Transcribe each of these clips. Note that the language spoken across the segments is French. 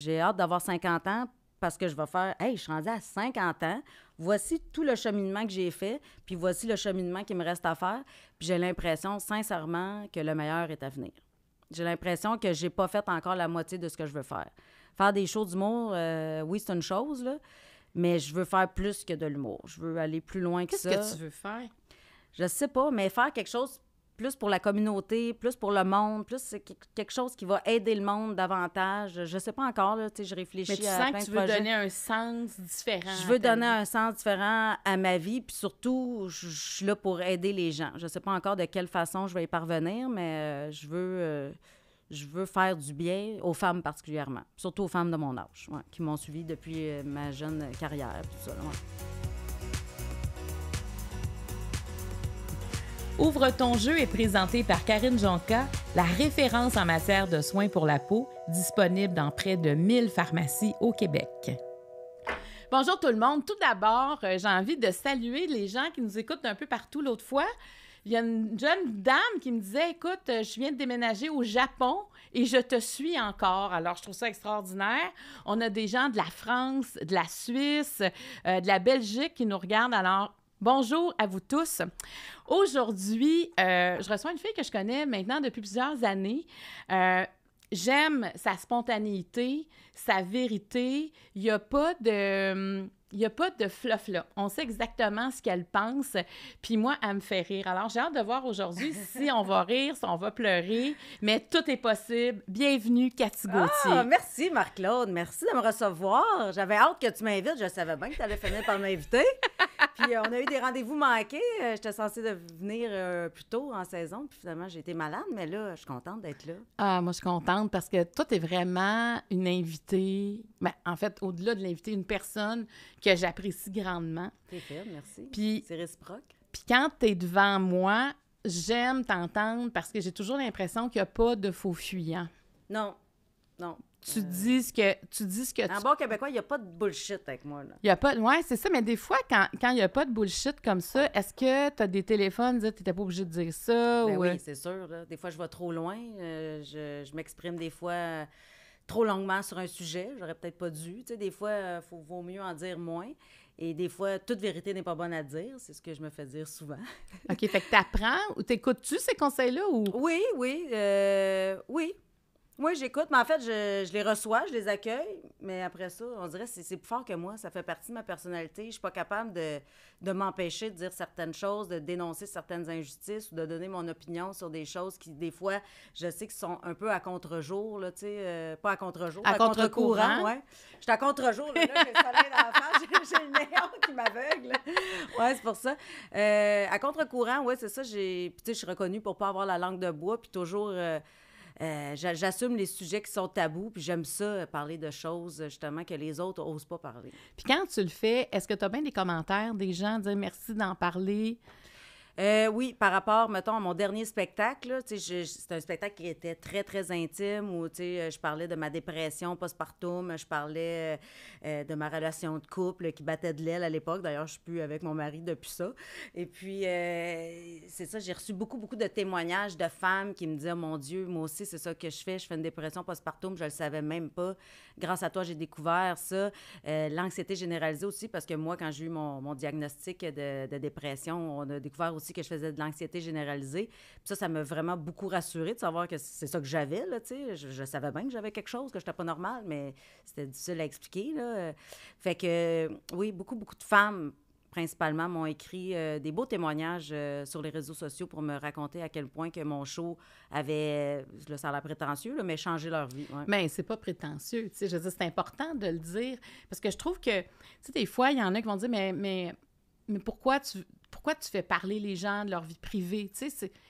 J'ai hâte d'avoir 50 ans parce que je vais faire Hey, je suis rendue à 50 ans. Voici tout le cheminement que j'ai fait, puis voici le cheminement qui me reste à faire. Puis j'ai l'impression, sincèrement, que le meilleur est à venir. J'ai l'impression que j'ai pas fait encore la moitié de ce que je veux faire. Faire des shows d'humour, euh, oui, c'est une chose, mais je veux faire plus que de l'humour. Je veux aller plus loin que ça. Qu'est-ce que tu veux faire? Je sais pas, mais faire quelque chose plus pour la communauté, plus pour le monde, plus quelque chose qui va aider le monde davantage. Je sais pas encore, là, je réfléchis Mais tu sens que tu veux donner un sens différent. Je veux donner un sens différent à ma vie, puis surtout, je, suis là pour aider les gens. Je sais pas encore de quelle façon je vais y parvenir, mais euh, je veux... Euh, je veux faire du bien aux femmes particulièrement, surtout aux femmes de mon âge, qui m'ont suivi depuis euh, ma jeune carrière. Tout ça, Ouvre ton jeu est présenté par Karine Jonca, la référence en matière de soins pour la peau, disponible dans près de 1000 pharmacies au Québec. Bonjour tout le monde. Tout d'abord, euh, j'ai envie de saluer les gens qui nous écoutent un peu partout l'autre fois. Il y a une jeune dame qui me disait Écoute, euh, je viens de déménager au Japon et je te suis encore. Alors, je trouve ça extraordinaire. On a des gens de la France, de la Suisse, euh, de la Belgique qui nous regardent. Alors, Bonjour à vous tous. Aujourd'hui, euh, je reçois une fille que je connais maintenant depuis plusieurs années. Euh, j'aime sa spontanéité, sa vérité. Il n'y a pas de hum, il n'y a pas de fluff là. On sait exactement ce qu'elle pense. Puis moi, elle me fait rire. Alors, j'ai hâte de voir aujourd'hui si on va rire, si on va pleurer. Mais tout est possible. Bienvenue, Cathy ah, Gauthier. merci, Marc-Claude. Merci de me recevoir. J'avais hâte que tu m'invites. Je savais bien que tu allais finir par m'inviter. Puis euh, on a eu des rendez-vous manqués. Euh, j'étais censée de venir euh, plus tôt en saison. Puis finalement, j'ai été malade. Mais là, je suis contente d'être là. Ah, moi, je suis contente parce que toi, tu es vraiment une invitée. Ben, en fait, au-delà de l'inviter, une personne que j'apprécie grandement. C'est fait, merci. c'est réciproque. Puis quand tu es devant moi, j'aime t'entendre parce que j'ai toujours l'impression qu'il n'y a pas de faux fuyants. Non, non. Tu euh, dis ce que tu dis que en bon québécois, il n'y a pas de bullshit avec moi. Là. Il y a pas ouais, c'est ça, mais des fois quand il n'y a pas de bullshit comme ça, est-ce que tu as des téléphones tu n'étais pas obligé de dire ça ben oui, euh? c'est sûr des fois je vais trop loin, euh, je, je m'exprime des fois trop longuement sur un sujet, j'aurais peut-être pas dû. Tu sais, des fois, il euh, faut, vaut mieux en dire moins. Et des fois, toute vérité n'est pas bonne à dire. C'est ce que je me fais dire souvent. OK, fait que t'apprends ou t'écoutes-tu ces conseils-là? Ou... Oui, oui. Euh, oui, oui, j'écoute, mais en fait, je, les reçois, je les accueille, mais après ça, on dirait que c'est plus fort que moi, ça fait partie de ma personnalité. Je suis pas capable de, m'empêcher de dire certaines choses, de dénoncer certaines injustices ou de donner mon opinion sur des choses qui, des fois, je sais qu'elles sont un peu à contre-jour, là, tu sais, euh, pas à contre-jour, à, contre-courant. ouais. Je suis à contre-jour, là, là j'ai le soleil dans face, j'ai le néon qui m'aveugle. Ouais, c'est pour ça. Euh, à contre-courant, ouais, c'est ça, j'ai... tu sais, je suis reconnue pour pas avoir la langue de bois, puis toujours... Euh, euh, j'assume les sujets qui sont tabous, puis j'aime ça, euh, parler de choses justement que les autres n'osent pas parler. Puis quand tu le fais, est-ce que tu as bien des commentaires des gens dire merci d'en parler? Euh, oui, par rapport, mettons, à mon dernier spectacle, c'est un spectacle qui était très, très intime où je parlais de ma dépression postpartum, je parlais euh, de ma relation de couple qui battait de l'aile à l'époque. D'ailleurs, je suis plus avec mon mari depuis ça. Et puis, euh, c'est ça, j'ai reçu beaucoup, beaucoup de témoignages de femmes qui me disaient Mon Dieu, moi aussi, c'est ça que je fais, je fais une dépression postpartum, je ne le savais même pas. Grâce à toi, j'ai découvert ça. L'anxiété généralisée aussi, parce que moi, quand j'ai eu mon, diagnostic de dépression, on a découvert aussi que je faisais de l'anxiété généralisée. Puis ça, ça m'a vraiment beaucoup rassurée de savoir que c'est ça que j'avais, là, tu sais. Je, savais bien que j'avais quelque chose, que n'étais pas normale, mais c'était difficile à expliquer, là. Fait que, oui, beaucoup, beaucoup de femmes principalement m'ont écrit euh, des beaux témoignages euh, sur les réseaux sociaux pour me raconter à quel point que mon show avait, le ça a l'air prétentieux, mais changé leur vie. Ouais. Mais ben, c'est pas prétentieux, tu sais, je c'est important de le dire, parce que je trouve que, tu sais, des fois, il y en a qui vont dire, mais, mais, mais pourquoi tu, pourquoi tu fais parler les gens de leur vie privée? Tu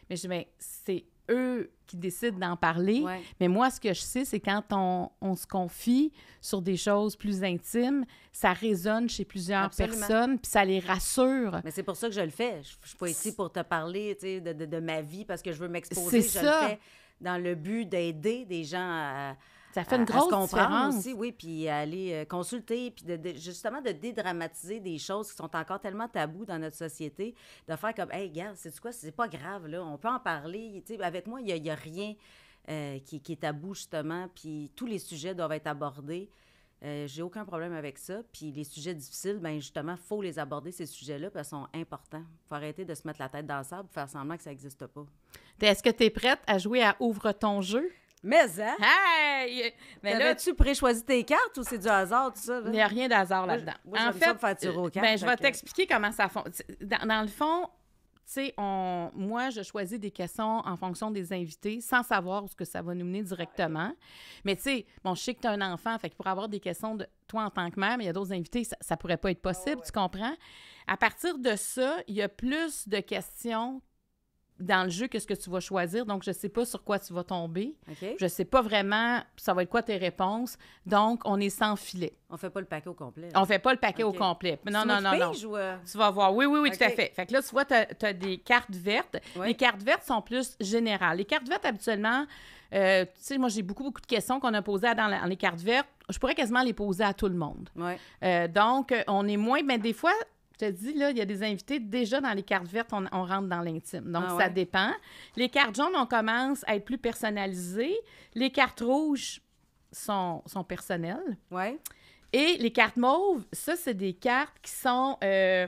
mais je dis, ben, c'est eux qui décident d'en parler. Mais moi, ce que je sais, c'est quand on, se confie sur des choses plus intimes, ça résonne chez plusieurs personnes, puis ça les rassure. Mais c'est pour ça que je le fais. Je, suis pas ici pour te parler de, ma vie parce que je veux m'exposer. Je ça. le fais dans le but d'aider des gens à ça fait une grosse à, différence. aussi, oui, puis aller euh, consulter, puis de, justement de dédramatiser des choses qui sont encore tellement taboues dans notre société, de faire comme, hey, regarde, c'est quoi, c'est pas grave, là, on peut en parler. avec moi, il n'y a, rien euh, qui, est tabou, justement, puis tous les sujets doivent être abordés. Euh, j'ai aucun problème avec ça. Puis les sujets difficiles, ben justement, il faut les aborder, ces sujets-là, parce qu'ils sont importants. Il faut arrêter de se mettre la tête dans le sable faire semblant que ça n'existe pas. Est-ce que tu es prête à jouer à Ouvre ton jeu? Mais, hein? Mais là, tu préchoisis tes cartes ou c'est du hasard, tout ça? Il n'y a rien d'hasard là-dedans. en fait, euh, ben, je vais t'expliquer comment ça fonctionne. Dans, le fond, tu sais, moi, je choisis des questions en fonction des invités sans savoir ce que ça va nous mener directement. Mais tu sais, bon, je sais que tu as un enfant, fait pour avoir des questions de toi en tant que mère, mais il y a d'autres invités, ça ne pourrait pas être possible, ah tu comprends? À partir de ça, il y a plus de questions dans le jeu qu'est-ce que tu vas choisir. Donc, je ne sais pas sur quoi tu vas tomber. Je ne sais pas vraiment ça va être quoi tes réponses. Donc, on est sans filet. On fait pas le paquet au complet. Hein. On fait pas le paquet au complet. Non, non, non, non. Tu vas voir. Oui, oui, oui, tout à fait. Fait que là, tu vois, tu as, des cartes vertes. Les cartes vertes sont plus générales. Les cartes vertes, habituellement, euh, tu sais, moi, j'ai beaucoup, beaucoup de questions qu'on a posées dans, les cartes vertes. Je pourrais quasiment les poser à tout le monde. Euh, donc, on est moins... Mais des fois, je te dis, là, il y a des invités, déjà dans les cartes vertes, on, rentre dans l'intime. Donc, ah ça dépend. Les cartes jaunes, on commence à être plus personnalisées. Les cartes rouges sont, sont personnelles. Ouais. Et les cartes mauves, ça, c'est des cartes qui sont... Euh,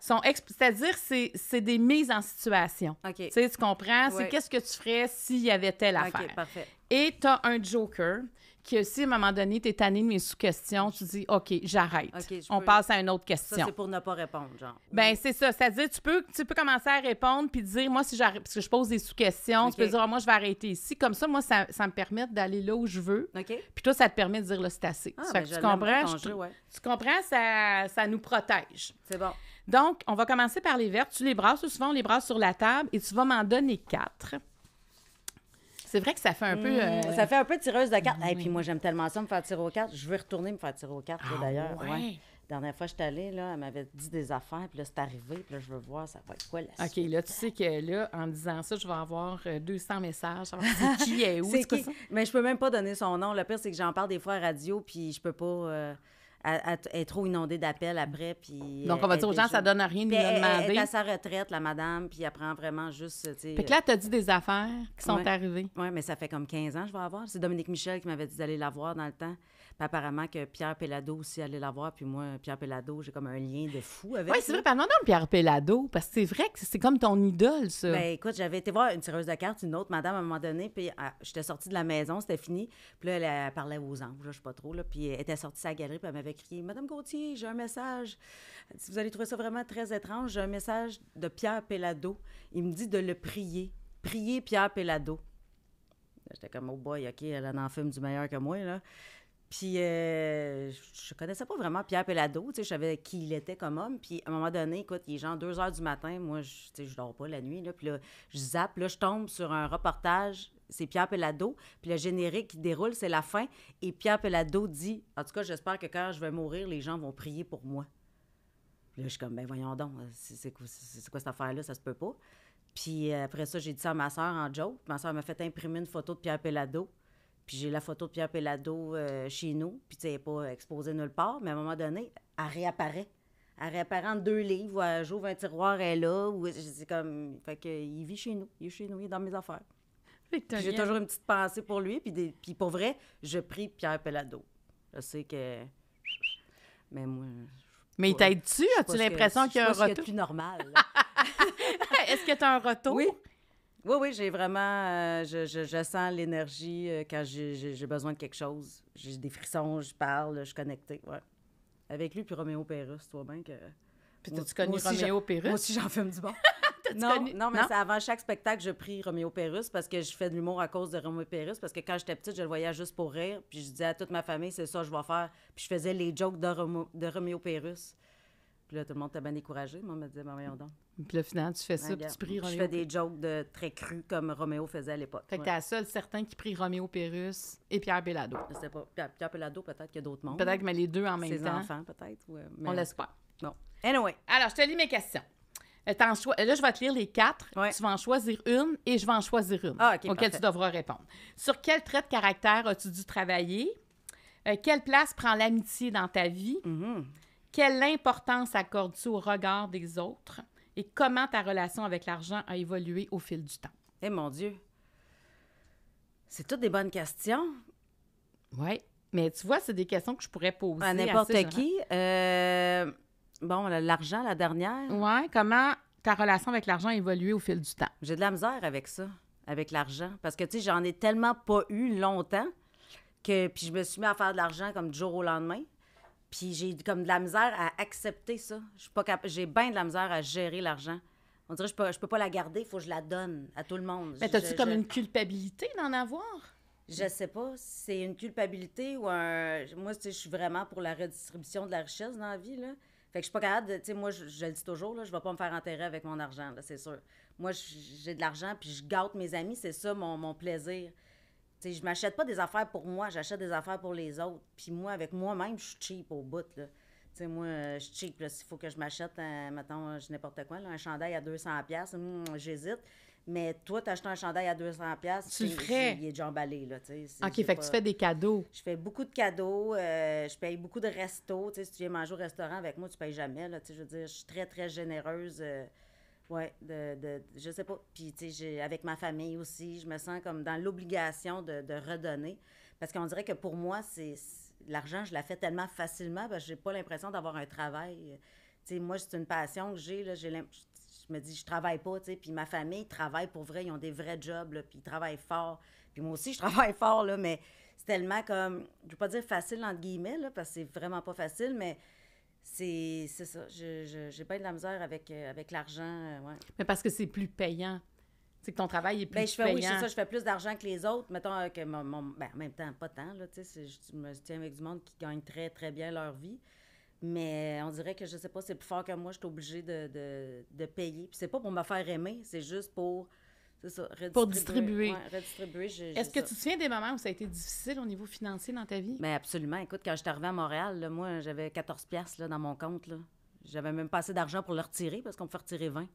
c'est-à-dire c'est, des mises en situation. OK. Tu comprends, c'est qu'est-ce que tu ferais s'il y avait telle Parfait. Et tu as un joker que si à un moment donné, tu es tanné de mes sous-questions, tu dis OK, j'arrête. On passe à une autre question. Ça, c'est pour ne pas répondre, genre. Ben, c'est ça. C'est-à-dire, tu peux, tu peux commencer à répondre puis dire Moi, si j'arrête, parce que je pose des sous-questions, tu peux dire ah, Moi, je vais arrêter ici. Comme ça, moi, ça, me permet d'aller là où je veux. Ok. Puis toi, ça te permet de dire Là, c'est assez. Ah, ben, tu, comprends, tu comprends ça, ça nous protège. C'est bon. Donc, on va commencer par les vertes. Tu les brasses, souvent on les brasse sur la table et tu vas m'en donner quatre. C'est vrai que ça fait un peu. Mm. Euh, ça fait un peu tireuse de cartes. Et puis moi, j'aime tellement ça, me faire tirer aux cartes. Je veux retourner me faire tirer aux cartes, ah, d'ailleurs. Ouais. Dernière fois, je suis allée, là, elle m'avait dit des affaires, puis là, c'est arrivé, puis là, je veux voir, ça va être quoi la OK, là, tu sais que là, en disant ça, je vais avoir 200 euh, messages. qui est où, Mais je peux même pas donner son nom. Le pire, c'est que j'en parle des fois à radio, puis je peux pas. Euh, elle, est trop inondée d'appels après. Puis euh, Donc, on va dire aux gens, ça donne rien de demander. Elle est à sa retraite, la madame, puis elle prend vraiment juste. Puis là, tu as dit des affaires qui sont arrivées. Oui, mais ça fait comme 15 ans je vais avoir. C'est Dominique Michel qui m'avait dit d'aller la voir dans le temps apparemment que Pierre Pellado aussi allait la voir. Puis moi, Pierre Pellado, j'ai comme un lien de fou avec. Oui, c'est vrai. par non Pierre Pellado, parce que c'est vrai que c'est comme ton idole, ça. Bien, écoute, j'avais été voir une tireuse de cartes, une autre madame à un moment donné. Puis ah, j'étais sortie de la maison, c'était fini. Puis là, elle, parlait aux anges, je sais pas trop. Là, puis elle était sortie de sa galerie, puis elle m'avait crié Madame Gauthier, j'ai un message. Si vous allez trouver ça vraiment très étrange, j'ai un message de Pierre Pellado. Il me dit de le prier. Prier Pierre Pellado. J'étais comme, oh boy, OK, elle en fume du meilleur que moi, là. Puis euh, je connaissais pas vraiment Pierre Pelado, tu sais, je savais qui il était comme homme. Puis à un moment donné, écoute, il est genre 2 heures du matin, moi, je, tu sais, je dors pas la nuit, là. Puis là, je zappe, là, je tombe sur un reportage, c'est Pierre Pelado. Puis le générique qui déroule, c'est la fin. Et Pierre Pelado dit, en tout cas, j'espère que quand je vais mourir, les gens vont prier pour moi. Puis là, je suis comme, ben voyons donc, c'est quoi, cette affaire-là, ça se peut pas. Puis euh, après ça, j'ai dit ça à ma soeur en joke. Ma soeur m'a fait imprimer une photo de Pierre Pelado puis j'ai la photo de Pierre Pelado euh, chez nous, puis elle n'est pas exposée nulle part, mais à un moment donné, elle réapparaît. Elle réapparaît en deux livres, ou elle j'ouvre un tiroir, elle est là, ou c'est comme... Fait qu'il vit chez nous, il est chez nous, il est dans mes affaires. J'ai toujours une petite pensée pour lui, puis, pour vrai, je prie Pierre Pelado. Je sais que... Mais moi... Mais il t'aide-tu? As-tu l'impression qu'il y a un retour? C'est plus normal. Est-ce que tu un retour? Oui, oui, oui, j'ai vraiment. Euh, je, sens l'énergie euh, quand j'ai besoin de quelque chose. J'ai des frissons, je parle, je suis connectée. Ouais. Avec lui, puis Roméo Pérus, toi bien que. Puis t'as-tu connu Roméo Pérus? Moi aussi, j'en fume du bon. non, non, mais avant chaque spectacle, je prie Roméo Pérus parce que je fais de l'humour à cause de Roméo Pérus. Parce que quand j'étais petite, je le voyais juste pour rire. Puis je disais à toute ma famille, c'est ça, je vais faire. Puis je faisais les jokes de, Roméo, de Pérus. Puis là, tout le monde était bien découragé. Moi, me disait, ben voyons puis là, finalement, tu fais ça, puis tu pries Roméo. Je fais des jokes de très crus comme Roméo faisait à l'époque. Fait que t'es la seule qui prie Roméo Pérus et Pierre Bellado. Je sais pas. Pierre, Belado peut-être qu'il y a d'autres mondes. Peut-être, mais les deux en même temps. Ses enfants, peut-être. Euh, On l'espère. Bon. Anyway. Alors, je te lis mes questions. Euh, en euh, Là, je vais te lire les quatre. Tu vas en choisir une et je vais en choisir une auxquelles ah, auquel tu devras répondre. Sur quel trait de caractère as-tu dû travailler? quelle place prend l'amitié dans ta vie? Mm-hmm. Quelle importance accordes-tu au regard des autres? et comment ta relation avec l'argent a évolué au fil du temps? Eh mon Dieu! C'est toutes des bonnes questions. Oui, mais tu vois, c'est des questions que je pourrais poser à n'importe qui. Euh, bon, l'argent, la dernière. Oui, comment ta relation avec l'argent a évolué au fil du temps? J'ai de la misère avec ça, avec l'argent, parce que, tu sais, j'en ai tellement pas eu longtemps que, puis je me suis mis à faire de l'argent comme du jour au lendemain. Puis j'ai comme de la misère à accepter ça. J'ai bien de la misère à gérer l'argent. On dirait que je peux, peux pas la garder, il faut que je la donne à tout le monde. Mais as-tu comme une culpabilité d'en avoir? Je sais pas. C'est une culpabilité ou un. Moi, je suis vraiment pour la redistribution de la richesse dans la vie, là. Fait que je suis pas capable de. moi, je, je, le dis toujours, là, je vais pas me faire enterrer avec mon argent, c'est sûr. Moi, j'ai de l'argent, puis je gâte mes amis, c'est ça mon, mon plaisir sais, je m'achète pas des affaires pour moi, j'achète des affaires pour les autres. Puis moi, avec moi-même, je suis cheap au bout. Là. moi, je suis cheap. S'il faut que je m'achète, mettons, euh, n'importe quoi, là, un chandail à 200$, pièces hum, j'hésite. Mais toi, t'achètes un chandail à 200$, tu Il est déjà emballé. Là, sais. OK, fait que tu fais des cadeaux. Je fais beaucoup de cadeaux. Euh, je paye beaucoup de restos. si tu viens manger au restaurant avec moi, tu payes jamais. Là, je veux dire, je suis très, très généreuse. Euh, oui, de, de, je sais pas. Puis, tu sais, avec ma famille aussi, je me sens comme dans l'obligation de, redonner. Parce qu'on dirait que pour moi, c'est l'argent, je la fais tellement facilement parce que j'ai pas l'impression d'avoir un travail. Tu sais, moi, c'est une passion que j'ai. je me dis, je travaille pas, tu sais. Puis ma famille travaille pour vrai, ils ont des vrais jobs, là, puis ils travaillent fort. Puis moi aussi, je travaille fort, là, mais c'est tellement comme, je veux pas dire facile, entre guillemets, là, parce que c'est vraiment pas facile, mais c'est ça. Je J'ai eu de la misère avec, euh, avec l'argent. Euh, ouais. Mais parce que c'est plus payant. C'est que ton travail est ben, plus je fais, payant. Oui, c'est ça. Je fais plus d'argent que les autres. Mettons euh, que mon... ben, en même temps, pas tant. Là, je me tiens avec du monde qui gagne très, très bien leur vie. Mais on dirait que, je sais pas, c'est plus fort que moi. Je suis obligée de, de, de payer. Puis c'est pas pour me faire aimer. C'est juste pour pour distribuer. Est-ce que tu te souviens des moments où ça a été difficile au niveau financier dans ta vie? Mais ben, absolument. Écoute, quand je suis arrivée à Montréal, moi, j'avais 14 piastres là, dans mon compte. J'avais même pas assez d'argent pour le retirer parce qu'on me fait retirer 20.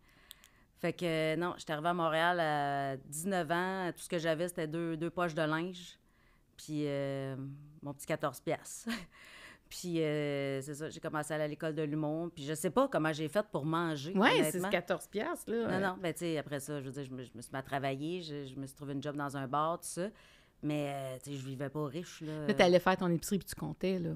Fait que euh, non, j'étais arrivée à Montréal à 19 ans. Tout ce que j'avais, c'était deux, poches de linge. Puis euh, mon petit 14 piastres. Puis euh, c'est ça, j'ai commencé à aller à l'école de Lumont, Puis je sais pas comment j'ai fait pour manger. Oui, c'est 14 piastres, là. Non, non, bien, tu sais, après ça, je veux dire, je me, suis mis à travailler, je, me suis trouvé une job dans un bar, tout ça. Mais, euh, tu sais, je vivais pas riche, là. Là, t'allais faire ton épicerie puis tu comptais, là.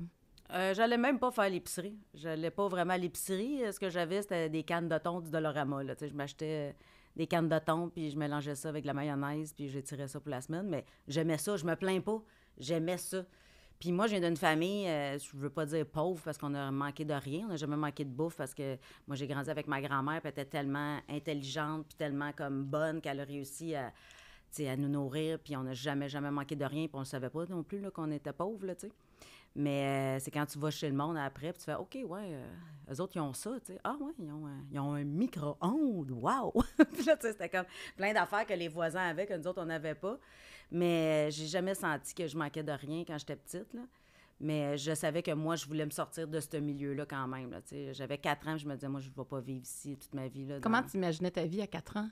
Euh, j'allais même pas faire l'épicerie. Je n'allais pas vraiment à l'épicerie. Euh, ce que j'avais, c'était des cannes de thon du Dolorama, Tu sais, je m'achetais des cannes de thon, puis je mélangeais ça avec de la mayonnaise, puis j'étirais ça pour la semaine. Mais j'aimais ça, je me plains pas. J'aimais ça. Puis moi, je viens d'une famille, je euh, je veux pas dire pauvre parce qu'on a manqué de rien, on n'a jamais manqué de bouffe parce que moi, j'ai grandi avec ma grand-mère, puis elle était tellement intelligente, puis tellement comme bonne qu'elle a réussi à, à nous nourrir, puis on n'a jamais, jamais manqué de rien, puis on ne savait pas non plus qu'on était pauvre, là, tu sais. Mais euh, c'est quand tu vas chez le monde après, puis tu fais OK, ouais, Les euh, eux autres, ils ont ça, tu sais. Ah, ouais, ils ont, ils ont un micro-ondes, wow! » puis là, tu sais, c'était comme plein d'affaires que les voisins avaient, que nous autres, on n'avait pas. Mais euh, j'ai jamais senti que je manquais de rien quand j'étais petite. Mais euh, je savais que moi, je voulais me sortir de ce milieu-là quand même. J'avais quatre ans, je me disais, moi, je ne vais pas vivre ici toute ma vie. Comment tu imaginais ta vie à quatre ans?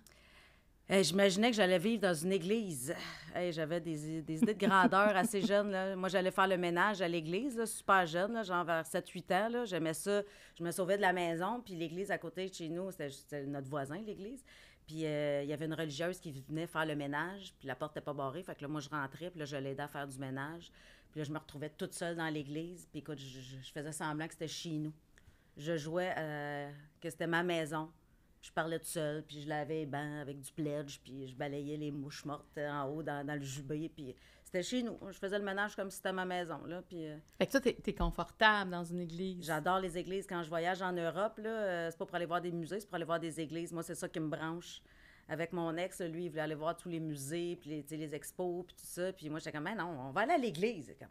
Euh, j'imaginais que j'allais vivre dans une église. J'avais des, idées de grandeur assez jeunes. Moi, j'allais faire le ménage à l'église, super jeune, là, genre vers 7-8 ans. J'aimais ça. Je me sauvais de la maison, puis l'église à côté de chez nous, c'était notre voisin, l'église. Puis euh, il y avait une religieuse qui venait faire le ménage, puis la porte n'était pas barrée. Fait que là, moi, je rentrais, puis là, je l'aidais à faire du ménage. Puis là, je me retrouvais toute seule dans l'église. Puis écoute, je, faisais semblant que c'était chez nous. Je jouais euh, que c'était ma maison. Je parlais toute seule, puis je lavais les ben, avec du pledge, puis je balayais les mouches mortes en haut dans, dans le jubé. Puis chez nous. Je faisais le ménage comme si c'était ma maison. Là, puis, euh, Fait que toi, t'es, confortable dans une église. J'adore les églises. Quand je voyage en Europe, euh, c'est pas pour aller voir des musées, c'est pour aller voir des églises. Moi, c'est ça qui me branche. Avec mon ex, lui, il voulait aller voir tous les musées, puis les, expos, puis tout ça. Puis moi, j'étais comme, mais non, on va aller à l'église. Ah,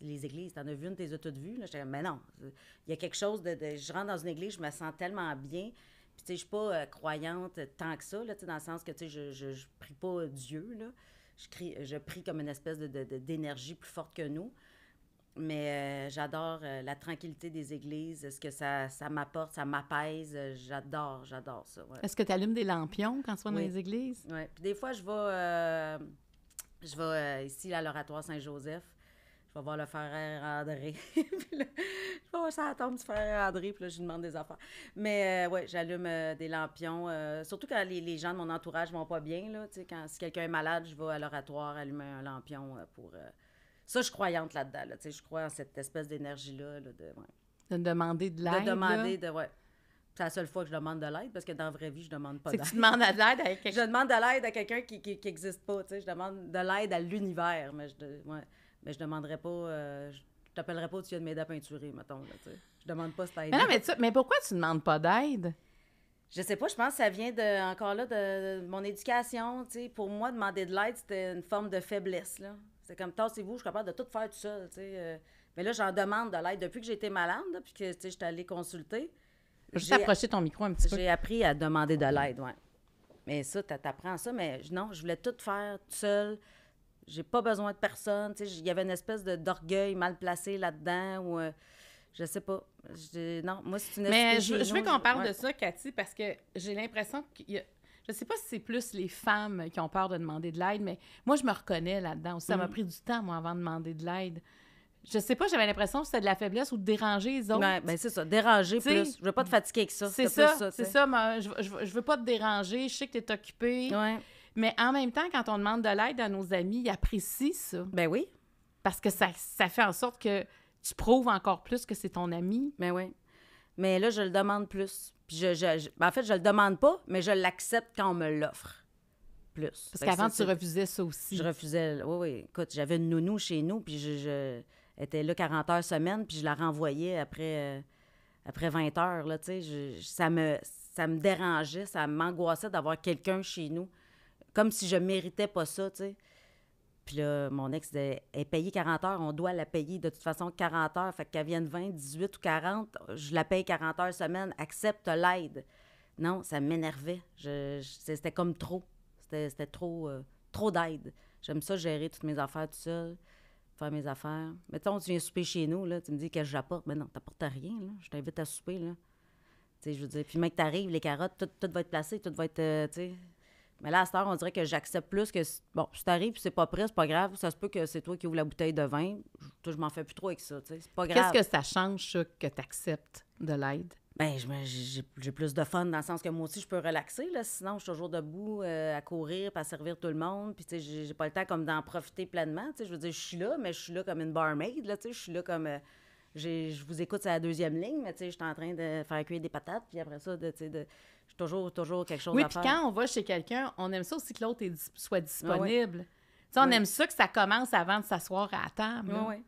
les églises, t'en as vu une, t'es autres toutes vues. J'étais comme, mais non, il y a quelque chose de, Je rentre dans une église, je me sens tellement bien. Puis, tu sais, je suis pas euh, croyante tant que ça, dans le sens que, tu je, je, prie pas Dieu, là je, prie comme une espèce d'énergie de, d'énergie plus forte que nous. Mais euh, j'adore euh, la tranquillité des églises, ce que ça, m'apporte, ça m'apaise. J'adore, j'adore ça. Est-ce que tu allumes des lampions quand tu vas dans les églises? Oui. Puis des fois, je euh, je vais ici à l'Oratoire Saint-Joseph je vais voir le frère André. je vais voir ça tombe du frère André, puis là, je lui demande des affaires. Mais oui, euh, ouais, j'allume euh, des lampions, euh, surtout quand les, gens de mon entourage vont pas bien, là, quand si quelqu'un est malade, je vais à l'oratoire allumer un lampion pour... ça, je suis croyante là-dedans, là, je crois en cette espèce d'énergie-là, de... De demander de l'aide. De demander, de... C'est la seule fois que je demande de l'aide parce que dans la vraie vie, je demande pas d'aide. Tu demandes de l'aide à Je demande de l'aide à quelqu'un qui n'existe pas. Tu sais, je demande de l'aide à l'univers. Mais je, mais je demanderais pas. Euh, t'appellerais pas, tu as de m'aider à peinturer, mettons. Là, je demande pas cette aide. Mais non, mais, tu, mais pourquoi tu demandes pas d'aide? Je sais pas, je pense que ça vient de, encore là de, mon éducation. Pour moi, demander de l'aide, c'était une forme de faiblesse. Là. C'est comme c'est vous je suis capable de tout faire tout seul. Euh. Mais là, j'en demande de l'aide. Depuis que j'étais malade, puis que j'étais allée consulter. Juste approcher ton micro un petit peu. J'ai appris à demander de l'aide, oui. Mais ça, t'apprends ça, mais non, je voulais tout faire tout seul j'ai pas besoin de personne. Il y avait une espèce d'orgueil mal placé là-dedans ou euh, je sais pas. non, moi, c'est une Mais euh, je, veux qu'on parle de ça, Cathy, parce que j'ai l'impression qu'il y a. Je sais pas si c'est plus les femmes qui ont peur de demander de l'aide, mais moi, je me reconnais là-dedans. Ça m'a mm-hmm. pris du temps, moi, avant de demander de l'aide. Je sais pas, j'avais l'impression que c'était de la faiblesse ou de déranger les autres. Ben, ben c'est ça, déranger plus. Je veux pas te fatiguer avec ça. C'est ça, c'est ça. je, veux pas te déranger, je sais que tu es occupée. Ouais. Mais en même temps, quand on demande de l'aide à nos amis, ils apprécient ça. Ben oui. Parce que ça, ça fait en sorte que tu prouves encore plus que c'est ton ami. Ben oui. Mais là, je le demande plus. Puis je, je, ben, en fait, je le demande pas, mais je l'accepte quand on me l'offre. Plus. Parce qu'avant, tu refusais ça aussi. Je refusais. Oui, oui. Écoute, j'avais une nounou chez nous, puis je, je... était là 40 heures semaine, puis je la renvoyais après, euh, après 20 heures. Là, ça, me, ça me dérangeait, ça m'angoissait d'avoir quelqu'un chez nous comme si je méritais pas ça, tu sais. Puis là, mon ex est payé 40 heures, on doit la payer de toute façon 40 heures. Fait qu'elle vienne 20, 18 ou 40, je la paye 40 heures semaine, accepte l'aide. Non, ça m'énervait. c'était comme trop. C'était trop, euh, trop d'aide. J'aime ça gérer toutes mes affaires tout seul, faire mes affaires. Mettons, tu viens souper chez nous, là, tu me dis qu'est-ce que j'apporte. Mais non, t'apportes rien, Je t'invite à souper, là. Tu sais, je veux dire, puis mec, t'arrives, les carottes, tout, va être placé, tout va être, euh, tu sais mais là, à cette heure, on dirait que j'accepte plus que, bon, si t'arrives c'est pas prêt, c'est pas grave. Ça se peut que c'est toi qui ouvre la bouteille de vin. Je, je m'en fais plus trop avec ça, C'est pas grave. Qu'est-ce que ça change, ça, que acceptes de l'aide? Bien, j'ai plus de fun dans le sens que moi aussi, je peux relaxer. Là, sinon, je suis toujours debout euh, à courir, puis à servir tout le monde. Puis, tu sais, j'ai pas le temps comme d'en profiter pleinement. Tu sais, je veux dire, je suis là, mais je suis là comme une barmaid. Là, tu sais, je suis là comme... Euh, je vous écoute, c'est la deuxième ligne, mais tu sais, je suis en train de faire cuire des patates, puis après ça, de, de, je toujours, toujours quelque chose à faire. Oui, puis quand on va chez quelqu'un, on aime ça aussi que l'autre soit disponible. Tu sais, on aime ça que ça commence avant de s'asseoir à la table. Oui, oui.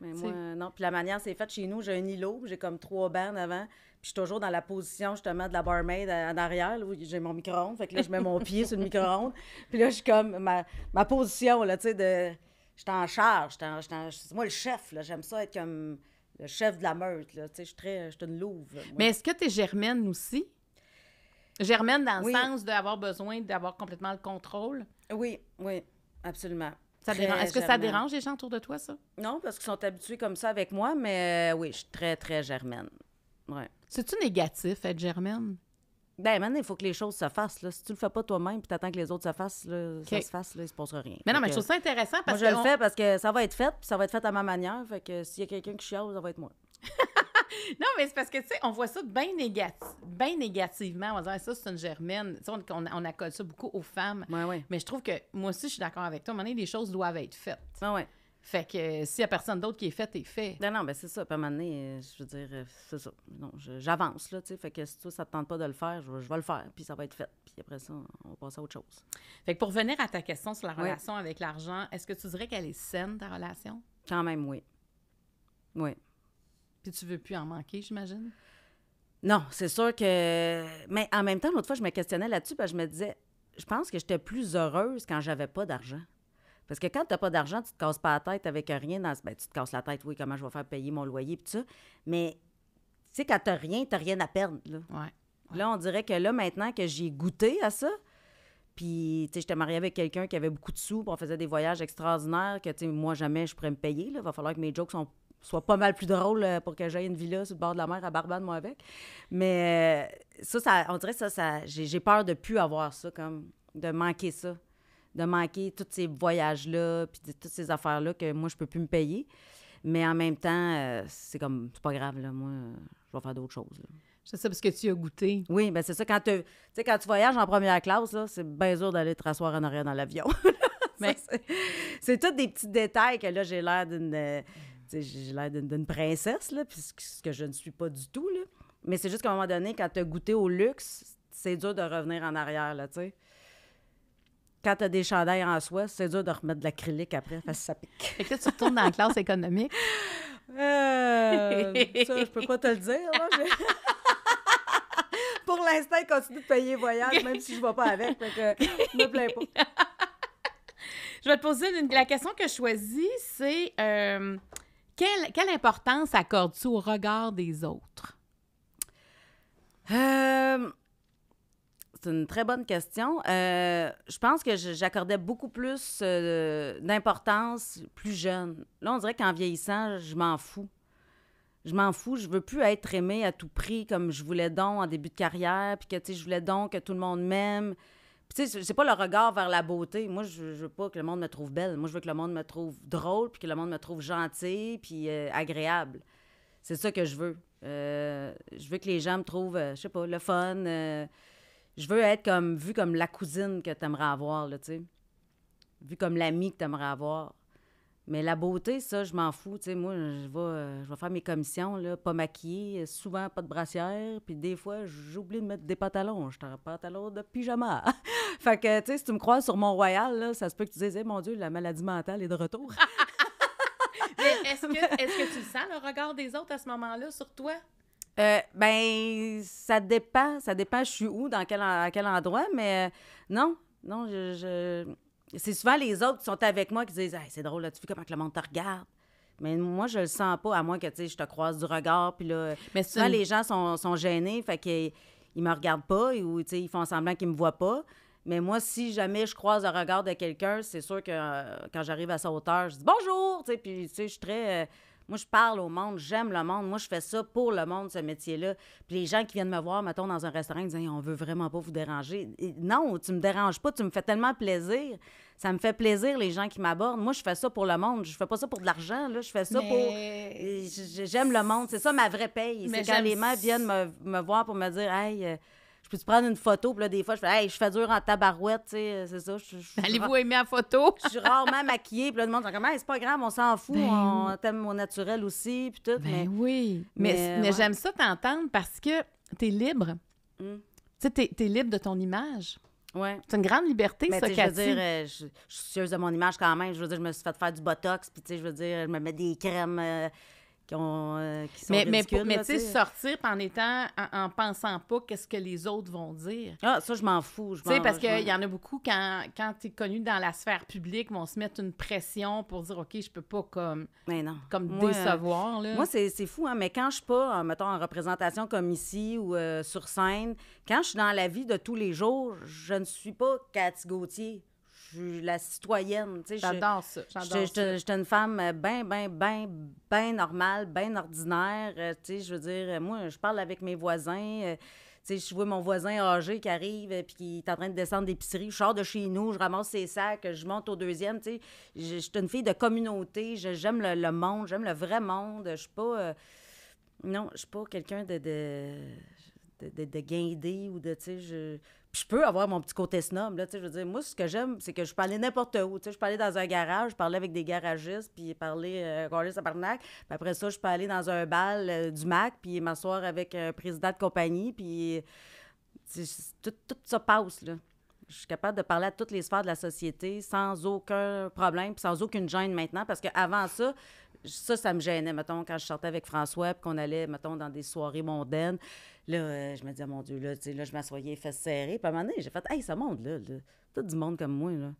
Mais moi, euh, non. Puis la manière c'est faite chez nous, j'ai un îlot, j'ai comme trois bandes avant. Puis je suis toujours dans la position, justement, de la barmaid en arrière, où j'ai mon micro-ondes. Fait que là, je mets mon pied sur le micro-ondes. Puis là, je suis comme ma, position, là, tu sais, de. Je suis en charge. C'est moi le chef, là. J'aime ça être comme le chef de la meute. Là. tu sais, Je suis très. Je une louve. Mais est-ce que tu es germaine aussi? Germaine dans le sens d'avoir besoin d'avoir complètement le contrôle? Oui, oui, absolument. Est-ce que ça dérange les gens autour de toi, ça? Non, parce qu'ils sont habitués comme ça avec moi, mais euh, oui, je suis très, très germaine. Ouais. C'est-tu négatif être germaine? Ben, maintenant, il faut que les choses se fassent. Là. Si tu le fais pas toi-même puis t'attends que les autres se fassent, là, ça se fasse, là, il se passera rien. Mais non, mais je trouve ça intéressant parce que... moi, je le fais parce que ça va être fait, puis ça va être fait à ma manière. Fait que s'il y a quelqu'un qui chiale, ça va être moi. non, mais c'est parce que, tu sais, on voit ça bien bien négativement. On va dire, ah, ça, c'est une germaine. Tu sais, on, on, accole ça beaucoup aux femmes. Mais je trouve que, moi aussi, je suis d'accord avec toi. À un moment donné, les choses doivent être faites. Ouais, ouais. Fait que euh, s'il n'y a personne d'autre qui est fait, t'es fait. Non, non, ben c'est ça. à euh, je veux dire, euh, c'est ça. Non, j'avance, là, tu sais. Fait que si toi, ça ne te tente pas de le faire, je, vais le faire, puis ça va être fait. Puis après ça, on va passer à autre chose. Fait que pour venir à ta question sur la relation avec l'argent, est-ce que tu dirais qu'elle est saine, ta relation? Quand même, oui. Oui. Puis tu veux plus en manquer, j'imagine? Non, c'est sûr que. Mais en même temps, l'autre fois, je me questionnais là-dessus, parce que je me disais, je pense que j'étais plus heureuse quand j'avais pas d'argent. Parce que quand tu n'as pas d'argent, tu ne te casses pas la tête avec rien. Ben, tu te casses la tête, oui, comment je vais faire payer mon loyer, et tout ça. Mais, tu sais, quand tu n'as rien, tu n'as rien à perdre. Là. on dirait que là, maintenant que j'ai goûté à ça, puis, tu sais, j'étais mariée avec quelqu'un qui avait beaucoup de sous, on faisait des voyages extraordinaires que, tu sais, moi, jamais je pourrais me payer. Il va falloir que mes jokes soient pas mal plus drôles euh, pour que j'aille une villa sur le bord de la mer à Barbade, moi, avec. Mais euh, ça, ça on dirait ça, ça j'ai peur de plus avoir ça, comme de manquer ça de manquer tous ces voyages-là, puis toutes ces affaires-là que moi, je peux plus me payer. Mais en même temps, euh, c'est comme, c'est pas grave, là, moi, je vais faire d'autres choses. C'est ça, parce que tu as goûté. Oui, bien, c'est ça. Quand, tu quand tu voyages en première classe, c'est bien dur d'aller te rasseoir en arrière dans l'avion. Mais c'est tous des petits détails que là, j'ai l'air d'une. Euh, j'ai l'air d'une princesse, là, puis ce que je ne suis pas du tout, là. Mais c'est juste qu'à un moment donné, quand tu as goûté au luxe, c'est dur de revenir en arrière, là, tu sais quand tu as des chandails en soie, c'est dur de remettre de l'acrylique après parce que ça pique. Et que tu retournes dans la classe économique. Euh, ça, je peux pas te le dire. Pour l'instant, il continue de payer voyage, même si je ne vais pas avec. je plains pas. je vais te poser une... la question que je choisis, c'est euh, quelle, quelle importance accordes-tu au regard des autres? Euh, c'est une très bonne question. Euh, je pense que j'accordais beaucoup plus euh, d'importance plus jeune. Là, on dirait qu'en vieillissant, je m'en fous. Je m'en fous, je veux plus être aimée à tout prix comme je voulais donc en début de carrière, puis que tu je voulais donc que tout le monde m'aime. Puis tu sais, c'est pas le regard vers la beauté. Moi, je, veux pas que le monde me trouve belle. Moi, je veux que le monde me trouve drôle, puis que le monde me trouve gentil, puis euh, agréable. C'est ça que je veux. je veux que les gens me trouvent, je sais pas, le fun je veux être comme vue comme la cousine que tu aimerais avoir, tu sais. Vue comme l'ami que tu aimerais avoir. Mais la beauté, ça, je m'en fous. Tu sais, moi, je vais, je vais faire mes commissions, là, pas maquillée, souvent pas de brassière, puis des fois, j'oublie de mettre des pantalons. Je suis en pantalon de pyjama. fait que, tu sais, si tu me crois sur Mont-Royal, ça se peut que tu disais, eh, mon Dieu, la maladie mentale est de retour. est-ce que, que tu sens, le regard des autres à ce moment-là sur toi? Euh, ben, ça dépend. Ça dépend, je suis où, dans quel, à quel endroit, mais euh, non, non, je. C'est souvent les autres qui sont avec moi qui disent c'est drôle, là, tu fais comment que le monde te regarde. Mais moi, je le sens pas, à moins que, je te croise du regard, puis là. Mais souvent, les gens sont, gênés, fait qu'ils me regardent pas, ou, ils font semblant qu'ils me voient pas. Mais moi, si jamais je croise le regard de quelqu'un, c'est sûr que euh, quand j'arrive à sa hauteur, je dis bonjour, tu puis, je suis très euh, moi, je parle au monde, j'aime le monde. Moi, je fais ça pour le monde, ce métier-là. Puis les gens qui viennent me voir, mettons, dans un restaurant, ils disent On veut vraiment pas vous déranger. non, tu me déranges pas, tu me fais tellement plaisir. Ça me fait plaisir, les gens qui m'abordent. Moi, je fais ça pour le monde. Je fais pas ça pour de l'argent, Je fais ça pour. J'aime le monde. C'est ça ma vraie paye. C'est quand les mains viennent me, me, voir pour me dire Hey, euh, peux-tu prendre une photo? Puis là, des fois, je fais, hey, je fais dur en tabarouette, tu sais, c'est ça. Allez-vous aimer la photo? je suis rarement maquillée. Puis là, le monde, comme, hey, c'est pas grave, on s'en fout, ben on t'aime mon naturel aussi, puis tout. Ben mais, oui. Mais, mais, j'aime ça t'entendre parce que t'es libre. Hmm. Tu sais, t'es libre de ton image. Ouais. C'est une grande liberté, mais ça, Cathy. Je veux dire, euh, je, suis soucieuse de mon image quand même. Je veux dire, je me suis fait faire du Botox, puis tu sais, je veux dire, je me mets des crèmes euh, euh, qui, sont mais, Mais, tu sais, sortir en étant, en, pensant pas qu'est-ce que les autres vont dire. Ah, ça, je m'en fous. Tu sais, parce qu'il y en a beaucoup, quand, quand tu es connu dans la sphère publique, vont se mettre une pression pour dire, OK, je peux pas comme, comme décevoir. Là. Moi, c'est fou, hein, mais quand je suis pas, en, mettons, en représentation comme ici ou euh, sur scène, quand je suis dans la vie de tous les jours, je ne suis pas Cathy Gauthier suis la citoyenne. J'adore ça. J'étais une femme euh, bien, bien, bien, bien normale, bien ordinaire. Euh, tu sais, je veux dire, euh, moi, je parle avec mes voisins. sais, je vois mon voisin âgé qui arrive et qui est en train de descendre d'épicerie. Je sors de chez nous, je ramasse ses sacs, je monte au deuxième. Je, je suis une fille de communauté. J'aime le, monde, j'aime le vrai monde. Je suis pas. non, je suis pas quelqu'un de de, de, de, de, guindé ou Je je peux avoir mon petit côté snob, là, tu je veux dire, moi, ce que j'aime, c'est que je peux aller n'importe où, je peux aller dans un garage, parler avec des garagistes, puis parler, euh, à Barnac. puis après ça, je peux aller dans un bal euh, du MAC, puis m'asseoir avec un président de compagnie, puis tout, tout, ça passe, là. Je suis capable de parler à toutes les sphères de la société sans aucun problème, sans aucune gêne maintenant, parce qu'avant ça, ça, ça me gênait, mettons, quand je sortais avec François, puis qu'on allait, mettons, dans des soirées mondaines, Là, euh, je me disais, mon Dieu, là, tu sais, là, je m'assoyais fesses serrées. Puis à un moment donné, j'ai fait, hey, ça monte, là, là. Tout du monde comme moi, là.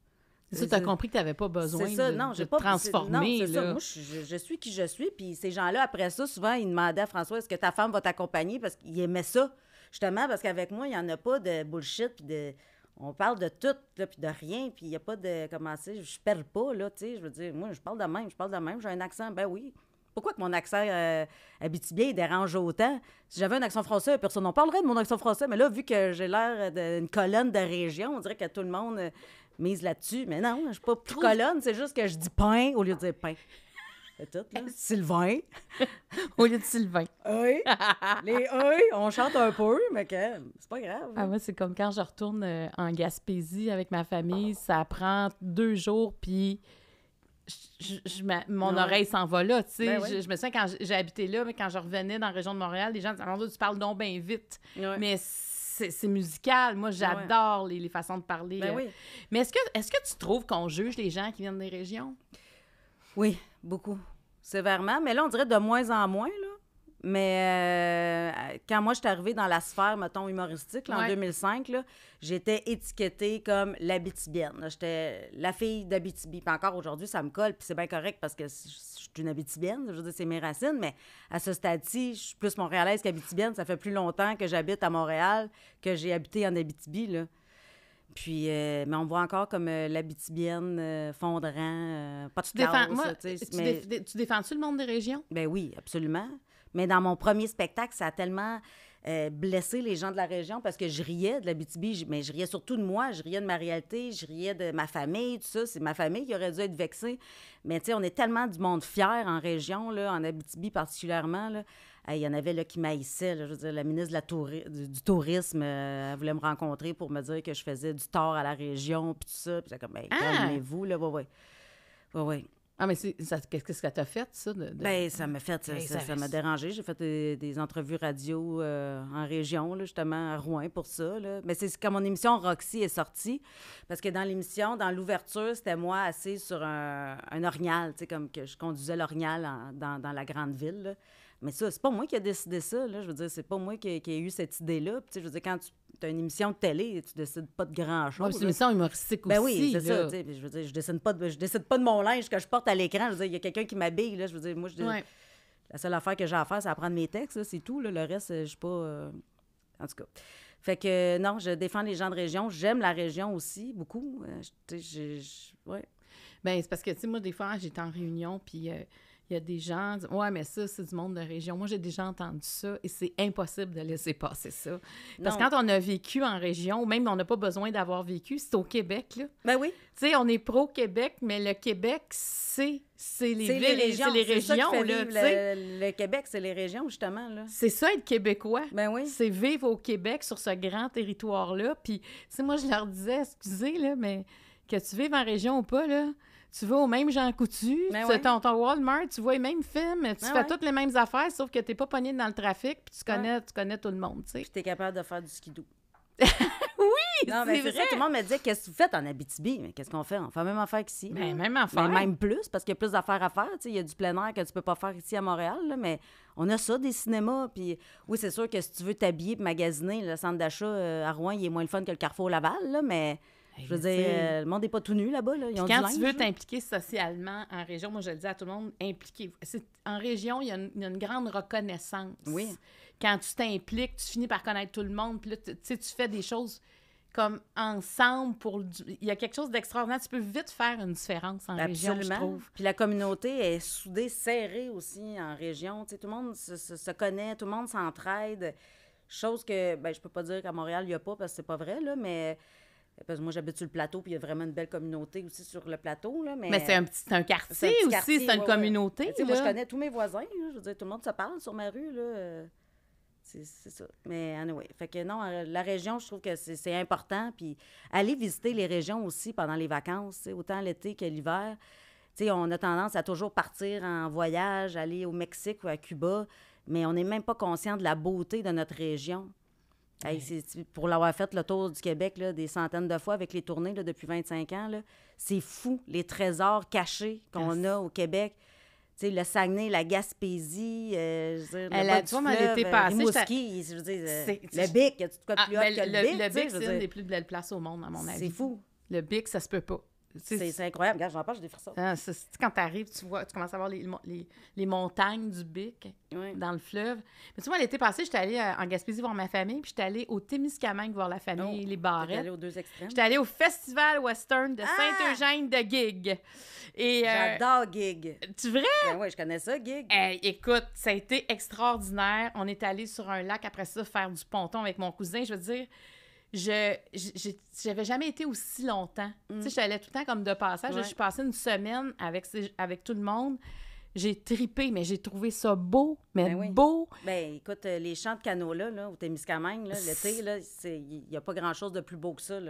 ça, tu as compris que tu n'avais pas besoin de, te transformer, pas, Non, c'est Ça. Moi, je, suis qui je suis. Puis ces gens-là, après ça, souvent, ils demandaient à François, est-ce que ta femme va t'accompagner? Parce qu'ils aimait ça. Justement, parce qu'avec moi, il n'y en a pas de bullshit, puis de... On parle de tout, là, puis de rien, puis il n'y a pas de... Comment c'est? Je perds pas, là, tu sais. Je veux dire, moi, je parle de même, je parle de même, j'ai un accent. Ben oui, pourquoi que mon accent euh, habitibien dérange autant? Si j'avais un accent français, personne n'en parlerait de mon accent français, mais là, vu que j'ai l'air d'une colonne de région, on dirait que tout le monde euh, mise là-dessus. Mais non, je suis pas colonne, c'est juste que je dis pain au lieu de dire pain. C'est tout, là. Sylvain. Au lieu de Sylvain. Oui. Les oui, on chante un peu, mais c'est pas grave. Ah, hein. moi, c'est comme quand je retourne euh, en Gaspésie avec ma famille, ça prend deux jours, puis je, mon oreille s'en va là, ben je, me souviens quand j'habitais là, mais quand je revenais dans la région de Montréal, les gens disaient « tu parles donc bien vite Mais c'est musical. Moi, ben j'adore les, façons de parler. Ben euh. Mais est-ce que, est que tu trouves qu'on juge les gens qui viennent des régions? Oui, beaucoup. Sévèrement. Mais là, on dirait de moins en moins, mais euh, quand moi, je suis arrivée dans la sphère, mettons, humoristique, en 2005, j'étais étiquetée comme l'habitibienne. J'étais la fille d'Abitibi. encore aujourd'hui, ça me colle, puis c'est bien correct parce que je suis une Abitibienne. Je veux c'est mes racines, mais à ce stade-ci, je suis plus montréalaise qu'Abitibienne. Ça fait plus longtemps que j'habite à Montréal que j'ai habité en Abitibi, Puis, euh, mais on me voit encore comme euh, l'Abitibienne euh, fondrant, pas de tu, défends, tu, défends le monde des régions? Ben oui, absolument. Mais dans mon premier spectacle, ça a tellement euh, blessé les gens de la région parce que je riais de l'Abitibi, mais je riais surtout de moi, je riais de ma réalité, je riais de ma famille, tout ça. C'est ma famille qui aurait dû être vexée. Mais tu sais, on est tellement du monde fier en région, là, en Abitibi particulièrement. Là. Il y en avait là, qui m'haïssaient. Je veux dire, la ministre la du, tourisme, euh, elle voulait me rencontrer pour me dire que je faisais du tort à la région, puis tout ça. Puis comme, ben, ah! calmez-vous, là, Oui, ouais. Ouais, ouais. Ah, mais qu'est-ce que t'a fait, ça? De, Bien, ça m'a fait, ça, ben, ça, m'a dérangé. J'ai fait des, entrevues radio euh, en région, justement, à Rouen pour ça. Mais c'est quand mon émission Roxy est sortie, parce que dans l'émission, dans l'ouverture, c'était moi assise sur un, un orignal, tu sais, comme que je conduisais l'orignal dans, dans, la grande ville. Mais ça, c'est pas moi qui a décidé ça, là. Je veux dire, c'est pas moi qui, ai eu cette idée-là. je veux dire, quand tu as une émission de télé, tu décides pas de grand-chose. c'est une émission humoristique ben aussi. oui, c'est ça. Je veux dire, je décide, pas de, je décide pas de mon linge que je porte à l'écran. Je veux dire, il y a quelqu'un qui m'habille, là. Je veux dire, moi, je... La seule affaire que j'ai à faire, c'est apprendre mes textes, c'est tout. Là. Le reste, je suis pas... Euh, en tout cas... Fait que non, je défends les gens de région. J'aime la région aussi, beaucoup. Euh, ben, c'est parce que, tu sais, moi, des fois, j'étais en réunion, puis... Euh, il y a des gens disent Ouais, mais ça, c'est du monde de région. Moi, j'ai déjà entendu ça et c'est impossible de laisser passer ça. Parce que quand on a vécu en région, même on n'a pas besoin d'avoir vécu, c'est au Québec. Là. Ben oui. Tu sais, on est pro-Québec, mais le Québec, c'est les villes, c'est les régions. le, Québec, c'est les régions, justement. Là. C'est ça, être québécois. Ben oui. C'est vivre au Québec sur ce grand territoire-là. Puis, tu moi, je leur disais, excusez, là, mais que tu vives en région ou pas, là, tu vas au même genre Coutu, ben tu ton, Walmart, tu vois les mêmes films, tu ben fais toutes les mêmes affaires, sauf que tu n'es pas pogné dans le trafic, puis tu connais, tu connais tout le monde, tu sais. Puis es capable de faire du skidoo. oui, c'est vrai. tout le monde me dit qu'est-ce que vous faites en Abitibi Mais qu'est-ce qu'on fait On fait la même affaire qu'ici. Mais ben, même affaire. Mais même plus parce qu'il y a plus d'affaires à faire. il y a du plein air que tu peux pas faire ici à Montréal. mais on a ça des cinémas. Puis oui, c'est sûr que si tu veux t'habiller, magasiner, le centre d'achat euh, à Rouen, il est moins le fun que le Carrefour Laval. Là, mais je veux dire, euh, le monde n'est pas tout nu là-bas. quand tu veux t'impliquer socialement en région, moi je le dis à tout le monde, impliquez-vous. En région, il y, a une, grande reconnaissance. Oui. Quand tu t'impliques, tu finis par connaître tout le monde. Puis là, tu fais des choses comme ensemble pour il y a quelque chose d'extraordinaire tu peux vite faire une différence en région je trouve puis la communauté est soudée serrée aussi en région tu sais, tout le monde se, connaît tout le monde s'entraide chose que ben je peux pas dire qu'à Montréal il n'y a pas parce que c'est pas vrai là mais parce que moi, j'habite sur le plateau, puis il y a vraiment une belle communauté aussi sur le plateau. mais, c'est un, un, quartier aussi, c'est une communauté. Moi, je connais tous mes voisins. je veux dire, tout le monde se parle sur ma rue. C'est, ça. Mais anyway, fait que non, euh, la région, je trouve que c'est, important. Puis aller visiter les régions aussi pendant les vacances, autant l'été que l'hiver. sais, on a tendance à toujours partir en voyage, aller au Mexique ou à Cuba, mais on n'est même pas conscient de la beauté de notre région pour l'avoir fait le tour du Québec des centaines de fois avec les tournées depuis 25 ans, c'est fou les trésors cachés qu'on a au Québec. sais, le Saguenay, la Gaspésie, euh, je veux dire, le euh, ah, ben, le Bic, il y a plus haut Bic. Le Bic, c'est une des plus belles places au monde, à mon avis. C'est fou. Le Bic, ça se peut pas. C'est incroyable. Regarde, j'en parle, j'ai des frissons. Ah, quand tu arrives, tu vois, tu commences à voir les, les, montagnes du Bic dans le fleuve. Mais tu vois, l'été passé, j'étais allée euh, en Gaspésie voir ma famille, puis j'étais allée au Témiscamingue voir la famille, oh, les barrettes. allée aux deux extrêmes. J'étais allée au Festival Western de ah! Saint-Eugène de Gig. Et euh, J'adore Gig. Tu vrai? Ben oui, je connais ça, Gig. Eh, écoute, ça a été extraordinaire. On est allé sur un lac après ça faire du ponton avec mon cousin. Je veux dire, je j'avais jamais été aussi longtemps. Tu sais, mm. j'allais tout le temps comme de passage. Je suis passée une semaine avec, avec tout le monde. J'ai tripé, mais j'ai trouvé ça beau, mais ben beau. Ben écoute, euh, les champs de canola, là, au Témiscamingue, l'été, là, il n'y a pas grand-chose de plus beau que ça,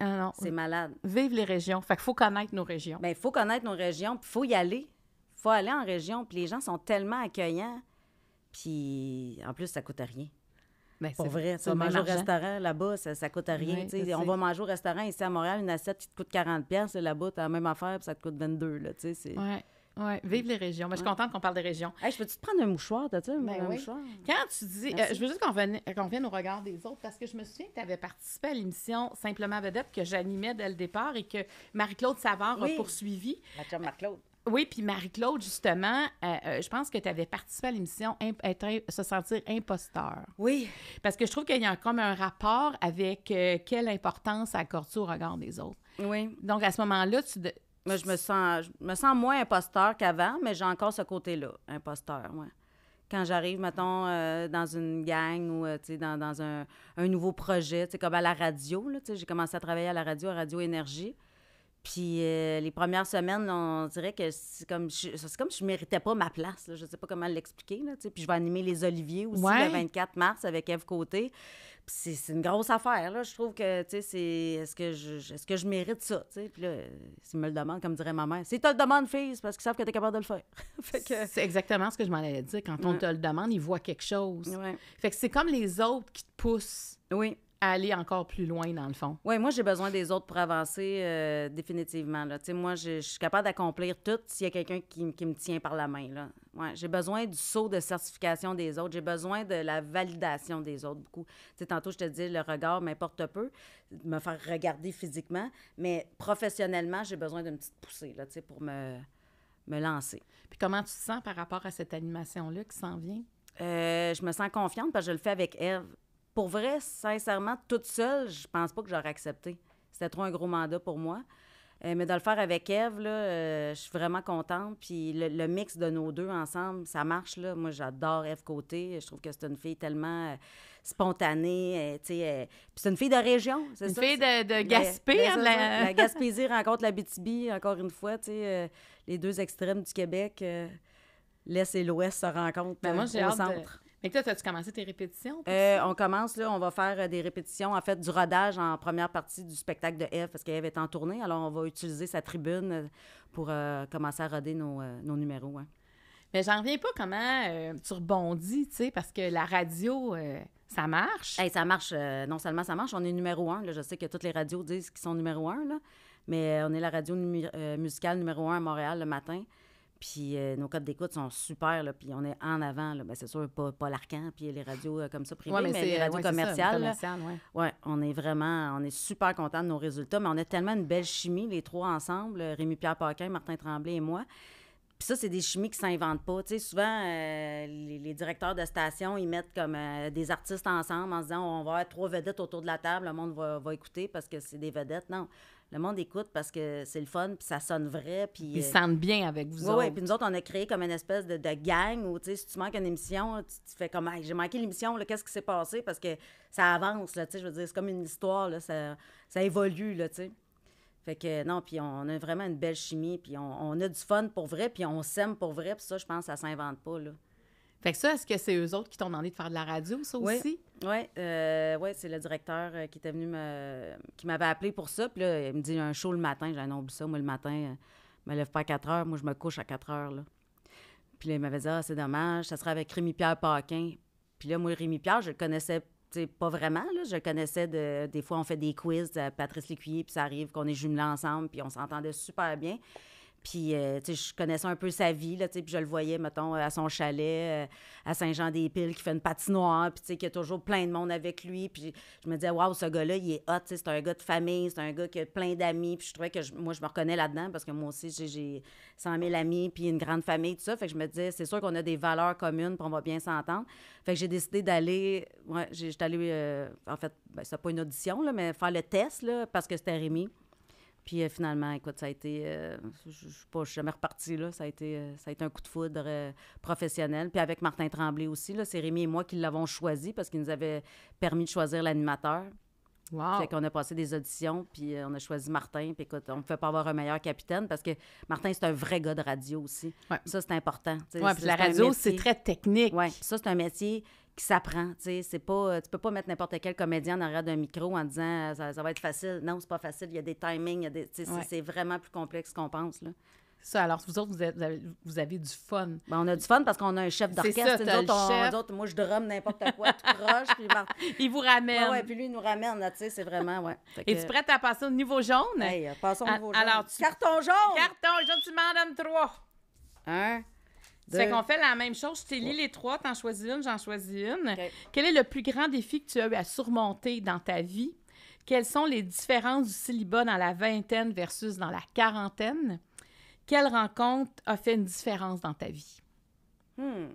Ah non. C'est malade. Vive les régions. Fait qu'il faut connaître nos régions. Bien, il faut connaître nos régions, il faut y aller. faut aller en région, puis les gens sont tellement accueillants. Puis, en plus, ça coûte rien. Ben, c'est vrai, manger au restaurant là-bas, ça, coûte rien. on va manger au restaurant ici à Montréal, une assiette qui te coûte 40$, là-bas, tu as la même affaire, ça te coûte 22$. Là, Oui, vive les régions. Mais ben, je suis contente qu'on parle des régions. je peux-tu te prendre un mouchoir, ben Quand tu dis. Euh, je veux juste qu'on vienne, au regard des autres parce que je me souviens que tu avais participé à l'émission Simplement Vedette que j'animais dès le départ et que Marie-Claude Savard a poursuivi. Marie-Claude. Oui, puis Marie-Claude, justement, euh, euh, je pense que tu avais participé à l'émission euh, Se sentir imposteur. Oui. Parce que je trouve qu'il y a comme un rapport avec quelle importance accorde-tu au regard des autres. Oui. Donc, à ce moment-là, tu. Moi, je me sens, me sens moins imposteur qu'avant, mais j'ai encore ce côté-là, imposteur, Moi, Quand j'arrive, mettons, dans une gang ou dans, dans un, nouveau projet, comme à la radio, j'ai commencé à travailler à la radio, à Radio Énergie. Puis euh, les premières semaines, on dirait que c'est comme je, ne je méritais pas ma place. Je sais pas comment l'expliquer. puis je vais animer les Oliviers aussi le 24 mars avec Eve Côté. C'est, c'est une grosse affaire. Là. Je trouve que c'est est-ce que je ce que je mérite ça? Puis là, me le demande, comme dirait ma mère, si tu le demandes, fille, parce qu'ils savent que tu es capable de le faire. C'est exactement ce que je m'en allais dire. Quand on te le demande, ils voient quelque chose. Fait que c'est comme les autres qui te poussent. Oui aller encore plus loin, dans le fond. Oui, moi, j'ai besoin des autres pour avancer euh, définitivement. Là. moi, je, suis capable d'accomplir tout s'il y a quelqu'un qui, me tient par la main. Là. Ouais, j'ai besoin du saut de certification des autres. J'ai besoin de la validation des autres, beaucoup. tantôt, je te dis, le regard m'importe peu, me faire regarder physiquement, mais professionnellement, j'ai besoin d'une petite poussée là, pour me, me lancer. Puis comment tu te sens par rapport à cette animation-là qui s'en vient? Euh, je me sens confiante parce que je le fais avec Eve pour vrai, sincèrement, toute seule, je pense pas que j'aurais accepté. C'était trop un gros mandat pour moi. Euh, mais de le faire avec Eve, là, euh, je suis vraiment contente. Puis le, mix de nos deux ensemble, ça marche. Là. Moi, j'adore Eve Côté. Je trouve que c'est une fille tellement euh, spontanée. Puis c'est une fille de région. C'est une fille de, de Gaspé. Ben, la, Gaspésie rencontre la BTB, encore une fois. les deux extrêmes du Québec, l'Est et l'Ouest se rencontrent ben, moi, au centre. Mais toi, as-tu commencé tes répétitions? Euh, on commence, là, on va faire euh, des répétitions, en fait, du rodage en première partie du spectacle de Eve, parce qu'Eve est en tournée. Alors, on va utiliser sa tribune euh, pour commencer à roder nos, numéros. Hein. Mais j'en reviens pas comment tu rebondis, tu sais, parce que la radio, ça marche. Et ça marche. non seulement ça marche, on est numéro un. je sais que toutes les radios disent qu'ils sont numéro un, mais on est la radio musicale numéro un à Montréal le matin. Puis euh, nos codes d'écoute sont super, là, puis on est en avant. Là, ben, c'est sûr, pas, pas l'arcan, puis les radios euh, comme ça privées, mais, les euh, radios commerciales. Oui, on est vraiment, on est super contents de nos résultats, mais on a tellement une belle chimie, les trois ensemble, Rémi-Pierre Paquin, Martin Tremblay et moi. Puis ça, c'est des chimies qui ne s'inventent pas. Tu sais, souvent, les, directeurs de stations, ils mettent comme des artistes ensemble en disant on va être trois vedettes autour de la table, le monde va, va écouter parce que c'est des vedettes. Non le monde écoute parce que c'est le fun, puis ça sonne vrai. Puis, ils se euh, sentent bien avec vous autres. Oui, puis nous autres, on a créé comme une espèce de, gang où, tu sais, si tu manques une émission, tu, fais comme, j'ai manqué l'émission, qu'est-ce qui s'est passé? Parce que ça avance, là, tu sais, je veux dire, c'est comme une histoire, là, ça, évolue, là, tu sais. Fait que non, puis on a vraiment une belle chimie, puis on, on, a du fun pour vrai, puis on s'aime pour vrai, puis ça, je pense, ça s'invente pas, là. Fait que ça, est-ce que c'est eux autres qui t'ont demandé de faire de la radio, ça aussi? Oui, euh, ouais, c'est le directeur euh, qui était venu me, qui m'avait appelé pour ça. Puis là, il me dit un show le matin. J'ai un ah de ça, moi, le matin, euh, je me lève pas à 4 heures. Moi, je me couche à 4 heures. Là. Puis là, il m'avait dit, ah, c'est dommage, ça sera avec Rémi-Pierre Paquin. Puis là, moi, Rémi-Pierre, je le connaissais pas vraiment. Je connaissais de, des fois, on fait des quiz à Patrice Lécuyer, puis ça arrive qu'on est jumelés ensemble, puis on s'entendait super bien. Puis, euh, tu sais, je connaissais un peu sa vie, là, tu sais, puis je le voyais, mettons, euh, à son chalet, euh, à Saint-Jean-des-Piles, qui fait une patinoire, puis, tu sais, qu'il y a toujours plein de monde avec lui. Puis, je me disais, waouh, ce gars-là, il est hot, tu sais, c'est un gars de famille, c'est un gars qui a plein d'amis. Puis, je trouvais que moi, je me reconnais là-dedans, parce que moi aussi, j'ai 100 000 amis, puis une grande famille, tout ça. Fait que je me disais, c'est sûr qu'on a des valeurs communes, puis on va bien s'entendre. Fait que j'ai décidé d'aller, ouais, j'étais allée, en fait, ben, c'est pas une audition, là, mais faire le test, là, parce que c'était Rémi. Puis euh, finalement, écoute, ça a été, euh, pas, je ne suis jamais repartie, là. Ça a été, euh, ça a été un coup de foudre professionnel. Puis avec Martin Tremblay aussi, là, c'est Rémi et moi qui l'avons choisi parce qu'il nous avait permis de choisir l'animateur. Wow. Fait qu'on a passé des auditions, puis on a choisi Martin. Puis écoute, on ne peut pas avoir un meilleur capitaine parce que Martin, c'est un vrai gars de radio aussi. Ça, c'est important. Oui, puis la radio, c'est très technique. Oui, ça, c'est un métier qui s'apprend. Tu sais, pas, euh, tu peux pas mettre n'importe quel comédien en arrière d'un micro en disant euh, ça, ça, va être facile. Non, c'est pas facile. Il y a des timings. Il y a tu sais, c'est vraiment plus complexe qu'on pense. Là. Ça, alors vous autres, vous avez, vous avez du fun. Ben, on a du fun parce qu'on a un chef d'orchestre. Nous, autres, moi, je drumme n'importe quoi, tout croche. Puis Il vous ramène. Oui, ouais, puis lui, il nous ramène. Tu sais, c'est vraiment, ouais. Es-tu prête à passer au niveau jaune? Euh, passons au niveau jaune. Alors, Carton jaune! Carton jaune, tu m'en donnes trois. Hein c'est qu'on fait la même chose. Je t'ai les trois, t'en choisis une, j'en choisis une. Quel est le plus grand défi que tu as eu à surmonter dans ta vie? Quelles sont les différences du célibat dans la vingtaine versus dans la quarantaine? Quelle rencontre a fait une différence dans ta vie? Hmm.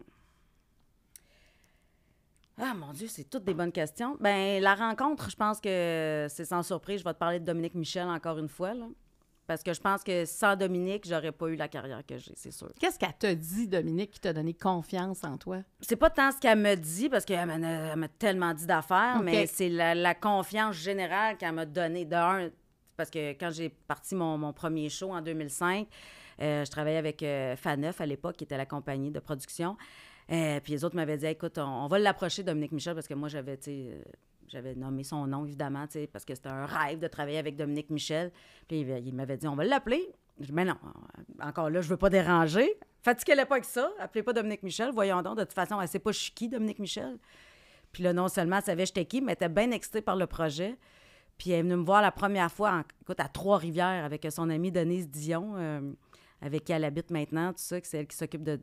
Ah mon Dieu, c'est toutes des bonnes questions. Ben la rencontre, je pense que c'est sans surprise. Je vais te parler de Dominique Michel encore une fois. Là. Parce que je pense que sans Dominique, j'aurais pas eu la carrière que j'ai, c'est sûr. Qu'est-ce qu'elle te dit, Dominique, qui t'a donné confiance en toi? C'est pas tant ce qu'elle me dit, parce qu'elle m'a tellement dit d'affaires, mais c'est la, confiance générale qu'elle m'a donnée. D'un, parce que quand j'ai parti mon, premier show en 2005, euh, je travaillais avec euh, Faneuf à l'époque, qui était la compagnie de production. Euh, puis les autres m'avaient dit, écoute, on, va l'approcher, Dominique Michel, parce que moi, j'avais, tu j'avais nommé son nom, évidemment, parce que c'était un rêve de travailler avec Dominique Michel. Puis il m'avait dit, on va l'appeler. mais non, euh, encore là, je veux pas déranger. Fatiguez-la pas avec ça. Appelez pas Dominique Michel. Voyons donc, de toute façon, elle sait pas je qui, Dominique Michel. Puis là, non seulement elle savait j'étais qui, mais elle était bien excitée par le projet. Puis elle est venue me voir la première fois, écoute, à Trois-Rivières avec son amie Denise Dion. Euh, avec qui elle habite maintenant, tout ça, c'est elle qui s'occupe de,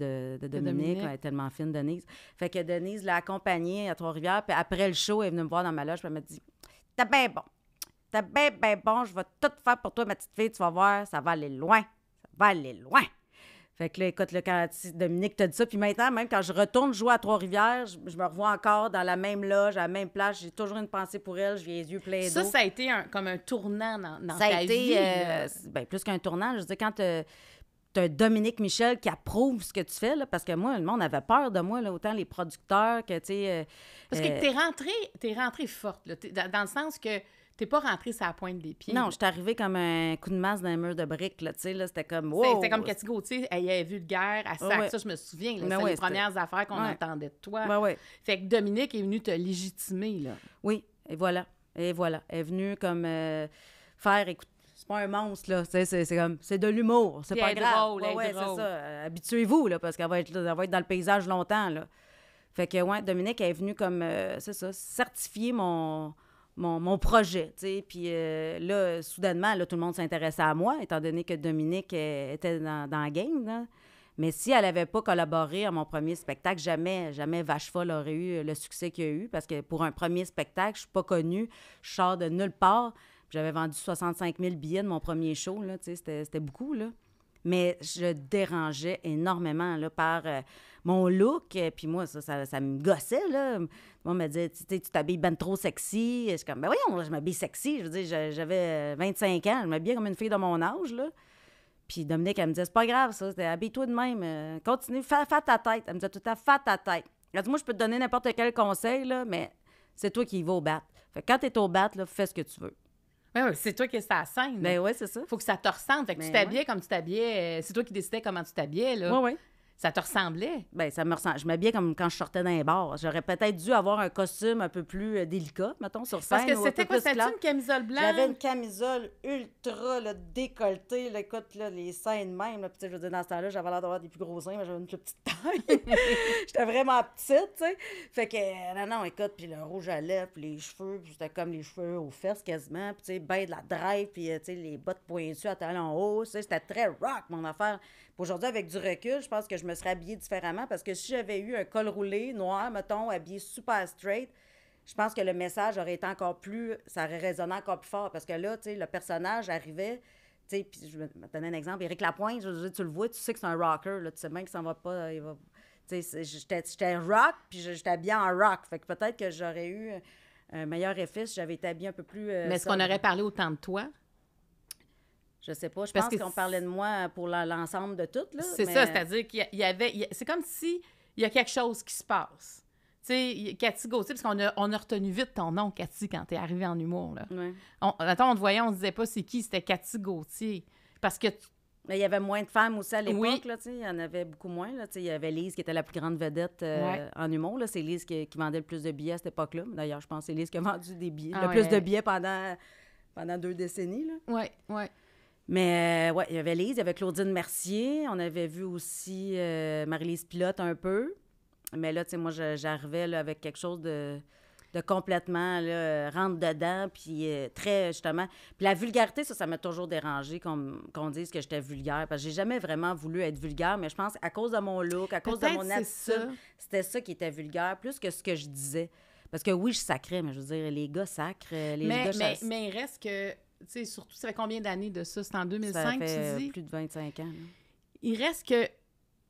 Dominique. Elle est tellement fine, Denise. Fait que Denise l'a accompagnée à Trois-Rivières. Puis après le show, elle est venue me voir dans ma loge. Puis elle m'a dit T'as bien bon. T'as bien, bien bon. Je vais tout faire pour toi, ma petite fille. Tu vas voir, ça va aller loin. Ça va aller loin. Fait que là, écoute, le quand Dominique t'a dit ça, puis maintenant, même quand je retourne jouer à Trois-Rivières, je, me revois encore dans la même loge, à la même place, j'ai toujours une pensée pour elle, j'ai les yeux pleins d'eau. Ça, ça a été comme un tournant dans, dans ça a été, euh, euh, ben, plus qu'un tournant, je veux quand... Euh, un Dominique Michel qui approuve ce que tu fais, là, parce que moi, le monde avait peur de moi, là, autant les producteurs que, tu sais... Euh, parce que euh, t'es rentrée, es rentrée forte, dans le sens que t'es pas rentrée sur la pointe des pieds. Non, je suis arrivée comme un coup de masse dans un mur de briques, là, tu c'était comme... C'était comme Cathy Gauthier, elle avait vu de guerre à ça, je me souviens, c'est les premières affaires qu'on entendait de toi. Fait que Dominique est venu te légitimer, là. Oui, et voilà, et voilà. Elle est venue comme... Euh, faire écouter pas un monstre, C'est de l'humour, c'est pas grave. c'est euh, Habituez-vous, là, parce qu'elle va, être, dans le paysage longtemps, Fait que, ouais, Dominique est venue comme, euh, certifier mon, mon, projet, tu Puis euh, là, soudainement, là, tout le monde s'intéressait à moi, étant donné que Dominique était dans, la game, Mais si elle n'avait pas collaboré à mon premier spectacle, jamais, jamais Vache Folle aurait eu le succès qu'il a eu. Parce que pour un premier spectacle, je ne suis pas connue, je sors de nulle part. J'avais vendu 65 000 billets de mon premier show, c'était, beaucoup, là. Mais je dérangeais énormément là, par euh, mon look. Euh, puis moi, ça, ça, me gossait. Là. Moi, on me disait, tu t'habilles bien trop sexy. Je suis comme, ben voyons, je m'habille sexy. Je veux j'avais 25 euh, ans. Je m'habille comme une fille de mon âge. Là. Puis Dominique, elle me disait, c'est pas grave, ça. C'était, habille-toi de même. continue, fais, ta tête. Elle me disait tout à temps, fais ta tête. moi, je peux te donner n'importe quel conseil, là, mais c'est toi qui vas au bat. Fait tu quand t'es au bat, là, fais ce que tu veux. Oui, c'est toi qui es la scène. Ben oui, c'est ça. Faut que ça te ressemble. Fait que tu ben t'habillais comme tu t'habillais. Euh, c'est toi qui décidais comment tu t'habillais, là. Oui, oui. Ça te ressemblait? Bien, ça me ressemble. Je m'habillais comme quand je sortais d'un bar. J'aurais peut-être dû avoir un costume un peu plus euh, délicat, mettons, sur scène. Parce que c'était quoi? C'était une camisole blanche? J'avais une camisole ultra décolletée. écoute, là, les seins même. Là, je veux dire, dans ce temps-là, j'avais l'air d'avoir des plus gros seins, mais j'avais une plus petite taille. J'étais vraiment petite, tu sais. Fait que, euh, non, non, écoute, puis le rouge à lèvres, puis les cheveux, puis c'était comme les cheveux aux fesses quasiment. Puis, tu sais, ben de la drive, puis, euh, tu sais, les bottes pointues à talons hauts. C'était très rock, mon affaire. Aujourd'hui, avec du recul, je pense que je me serais habillée différemment parce que si j'avais eu un col roulé noir, mettons, habillé super straight, je pense que le message aurait été encore plus. Ça aurait résonné encore plus fort parce que là, tu sais, le personnage arrivait. Tu sais, je vais te donner un exemple. Éric Lapointe, je, tu le vois, tu sais que c'est un rocker. Là, tu sais bien ça ne va pas. Tu sais, j'étais rock, puis j'étais habillée en rock. Fait que peut-être que j'aurais eu un meilleur effet si j'avais été habillée un peu plus. Euh, Mais est-ce qu'on aurait parlé autant de toi? Je sais pas. Je pense qu'on parlait de moi euh, pour l'ensemble de tout. C'est ça, c'est-à-dire qu'il y avait. C'est comme si il y a quelque chose qui se passe. Tu sais, Cathy Gauthier, parce qu'on a, on a retenu vite ton nom, Cathy, quand tu es arrivée en humour. Là. attends, on te voyait, on ne disait pas c'est qui, c'était Cathy Gauthier. Parce que. il y avait moins de femmes aussi à l'époque, il y en avait beaucoup moins. il y avait Lise qui était la plus grande vedette euh, en humour. C'est Lise qui, vendait le plus de billets à cette époque-là. D'ailleurs, je pense que c'est Lise qui a vendu des billets, le ah plus de billets pendant, pendant deux décennies. Oui, oui. Mais euh, ouais, il y avait Lise, il y avait Claudine Mercier. On avait vu aussi euh, Marie-Lise Pilote un peu. Mais là, tu sais, moi, j'arrivais avec quelque chose de, de complètement là, rentre dedans, puis euh, très justement. Puis la vulgarité, ça, ça m'a toujours dérangé qu'on dise que j'étais vulgaire, parce que j'ai jamais vraiment voulu être vulgaire, mais je pense à cause de mon look, à cause de mon attitude, c'était ça qui était vulgaire, plus que ce que je disais. Parce que oui, je sacrais, mais je veux dire, les gars sacrent, les mais, gars mais il reste que sais, surtout, ça fait combien d'années de ça? C'est en 2005, ça fait tu euh, dis? plus de 25 ans. Il reste que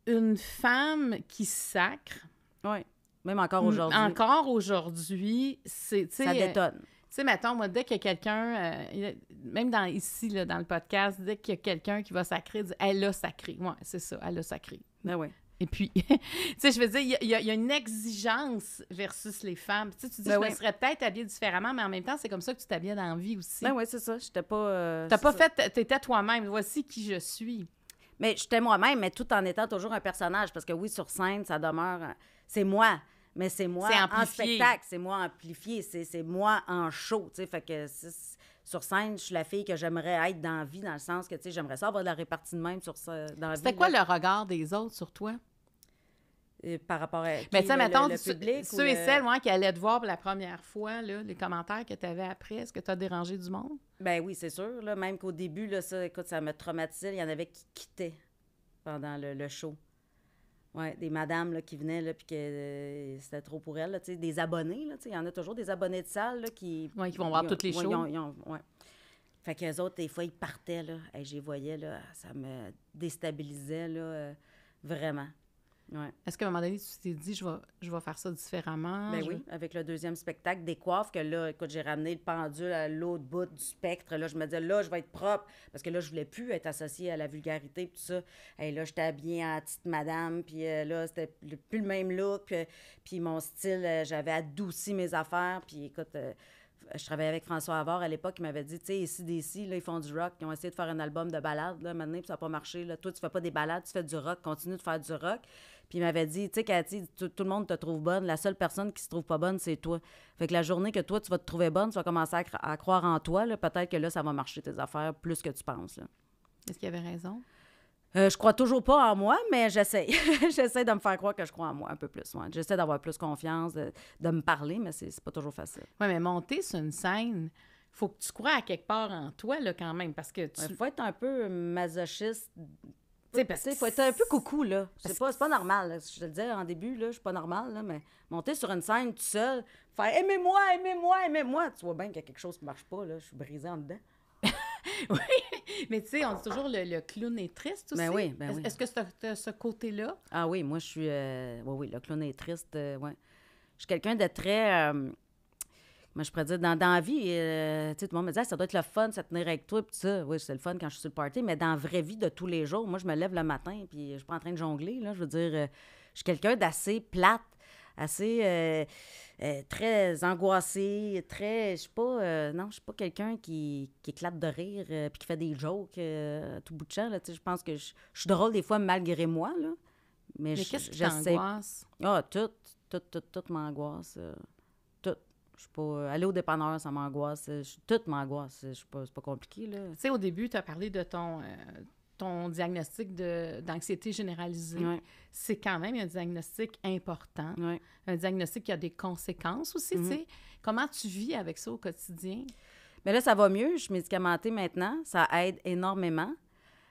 une femme qui sacre... Oui, même encore aujourd'hui. Encore aujourd'hui, c'est... Ça euh, détonne. tu sais, mettons, moi, dès qu'il y a quelqu'un, euh, même dans, ici, là, dans le podcast, dès qu'il y a quelqu'un qui va sacrer, elle a sacré ». Oui, c'est ça, « elle a sacré ». Ben oui. Et puis, tu sais, je veux dire, il y, a une exigence versus les femmes. Tu sais, tu dis, ben je me serais peut-être habillée différemment, mais en même temps, c'est comme ça que tu t'habilles dans la vie aussi. Ben oui, c'est ça. J'étais pas. Tu euh, T'as pas fait... fait. étais toi-même. Voici qui je suis. Mais j'étais moi-même, mais tout en étant toujours un personnage. Parce que oui, sur scène, ça demeure. Euh, c'est moi. Mais c'est moi en spectacle, c'est moi amplifié, c'est moi en show. Tu sais, fait que sur scène, je suis la fille que j'aimerais être dans la vie, dans le sens que, tu sais, j'aimerais ça avoir de la répartie de même sur ça, dans la vie. C'était quoi le regard des autres sur toi? Euh, par rapport à. mais ceux, et celles qui allaient te voir pour la première fois, les commentaires que tu avais après, est-ce que tu as dérangé du monde? Ben oui, c'est sûr. Là, même qu'au début, là, ça, écoute, ça me traumatisait. Il y en avait qui quittaient pendant le, show. des madames qui venaient, là, puis que euh, c'était trop pour elles. des abonnés, il y en a toujours des abonnés de salle qui. Oui, qui vont voir toutes les shows. Fait qu'eux autres, des fois, ils partaient. Là, et j'y voyais, là, ça me déstabilisait là, euh, vraiment. Ouais. Est-ce qu'à un moment donné, tu t'es dit, je vais, je vais faire ça différemment? Ben oui, avec le deuxième spectacle, des coiffes, que là, écoute, j'ai ramené le pendule à l'autre bout du spectre. Là, je me disais, là, je vais être propre, parce que là, je voulais plus être associée à la vulgarité, tout ça. Et là, j'étais bien en petite madame, puis euh, là, c'était plus le même look, puis, euh, mon style, euh, j'avais adouci mes affaires, puis écoute... je travaillais avec François Havard à l'époque, il m'avait dit, tu sais, ici, d'ici, là, ils font du rock, ils ont essayé de faire un album de balade là, maintenant, ça n'a pas marché, là. Toi, tu fais pas des balades, tu fais du rock, continue de faire du rock. Puis il m'avait dit, tu sais, Cathy, tout, le monde te trouve bonne. La seule personne qui se trouve pas bonne, c'est toi. Fait que la journée que toi, tu vas te trouver bonne, tu vas commencer à, croire en toi. Peut-être que là, ça va marcher tes affaires plus que tu penses. Est-ce qu'il avait raison? Euh, je crois toujours pas en moi, mais j'essaie. j'essaie de me faire croire que je crois en moi un peu plus. J'essaie d'avoir plus confiance, de, me parler, mais c'est pas toujours facile. Oui, mais monter sur une scène, faut que tu crois à quelque part en toi, là, quand même, parce que tu... faut être un peu masochiste il parce... faut être un peu coucou, là. C'est pas, pas normal. Je te le disais en début, là, je suis pas normal, là, mais monter sur une scène tout seul, faire aimez-moi, aimez-moi, aimez-moi. Tu vois bien qu'il y a quelque chose qui marche pas, là. Je suis brisée en dedans. oui, mais tu sais, on dit toujours le, clown est triste ben aussi. Ben oui, Est-ce que c'est ce côté-là? Ah oui, moi, je suis. Euh, oui, oui, le clown est triste, euh, Je suis quelqu'un de très. Euh, mais je pourrais dire, dans, dans la vie, euh, tout le monde me dit, ah, ça doit être le fun, se tenir avec toi, ça. Oui, c'est le fun quand je suis sur le party, mais dans la vraie vie de tous les jours, moi, je me lève le matin, puis je suis pas en train de jongler, là. Je veux dire, euh, je suis quelqu'un d'assez plate, assez euh, très angoissé, très. Je suis pas. non, je suis pas quelqu'un qui, éclate de rire, puis qui fait des jokes à tout bout de champ, là. Tu je pense que je suis drôle des fois malgré moi, là. Mais, qu'est-ce qui t'angoisse? Ah, tout, tout, tout, tout m'angoisse. Je suis pas. Euh, aller au dépanneur, ça m'angoisse. Je, tout m'angoisse. Je suis pas, c'est pas compliqué, là. Tu sais, au début, tu as parlé de ton. Euh, ton diagnostic d'anxiété généralisée, c'est quand même un diagnostic important, un diagnostic qui a des conséquences aussi. tu mm-hmm. sais. Comment tu vis avec ça au quotidien? Mais là, ça va mieux. Je suis médicamentée maintenant. Ça aide énormément.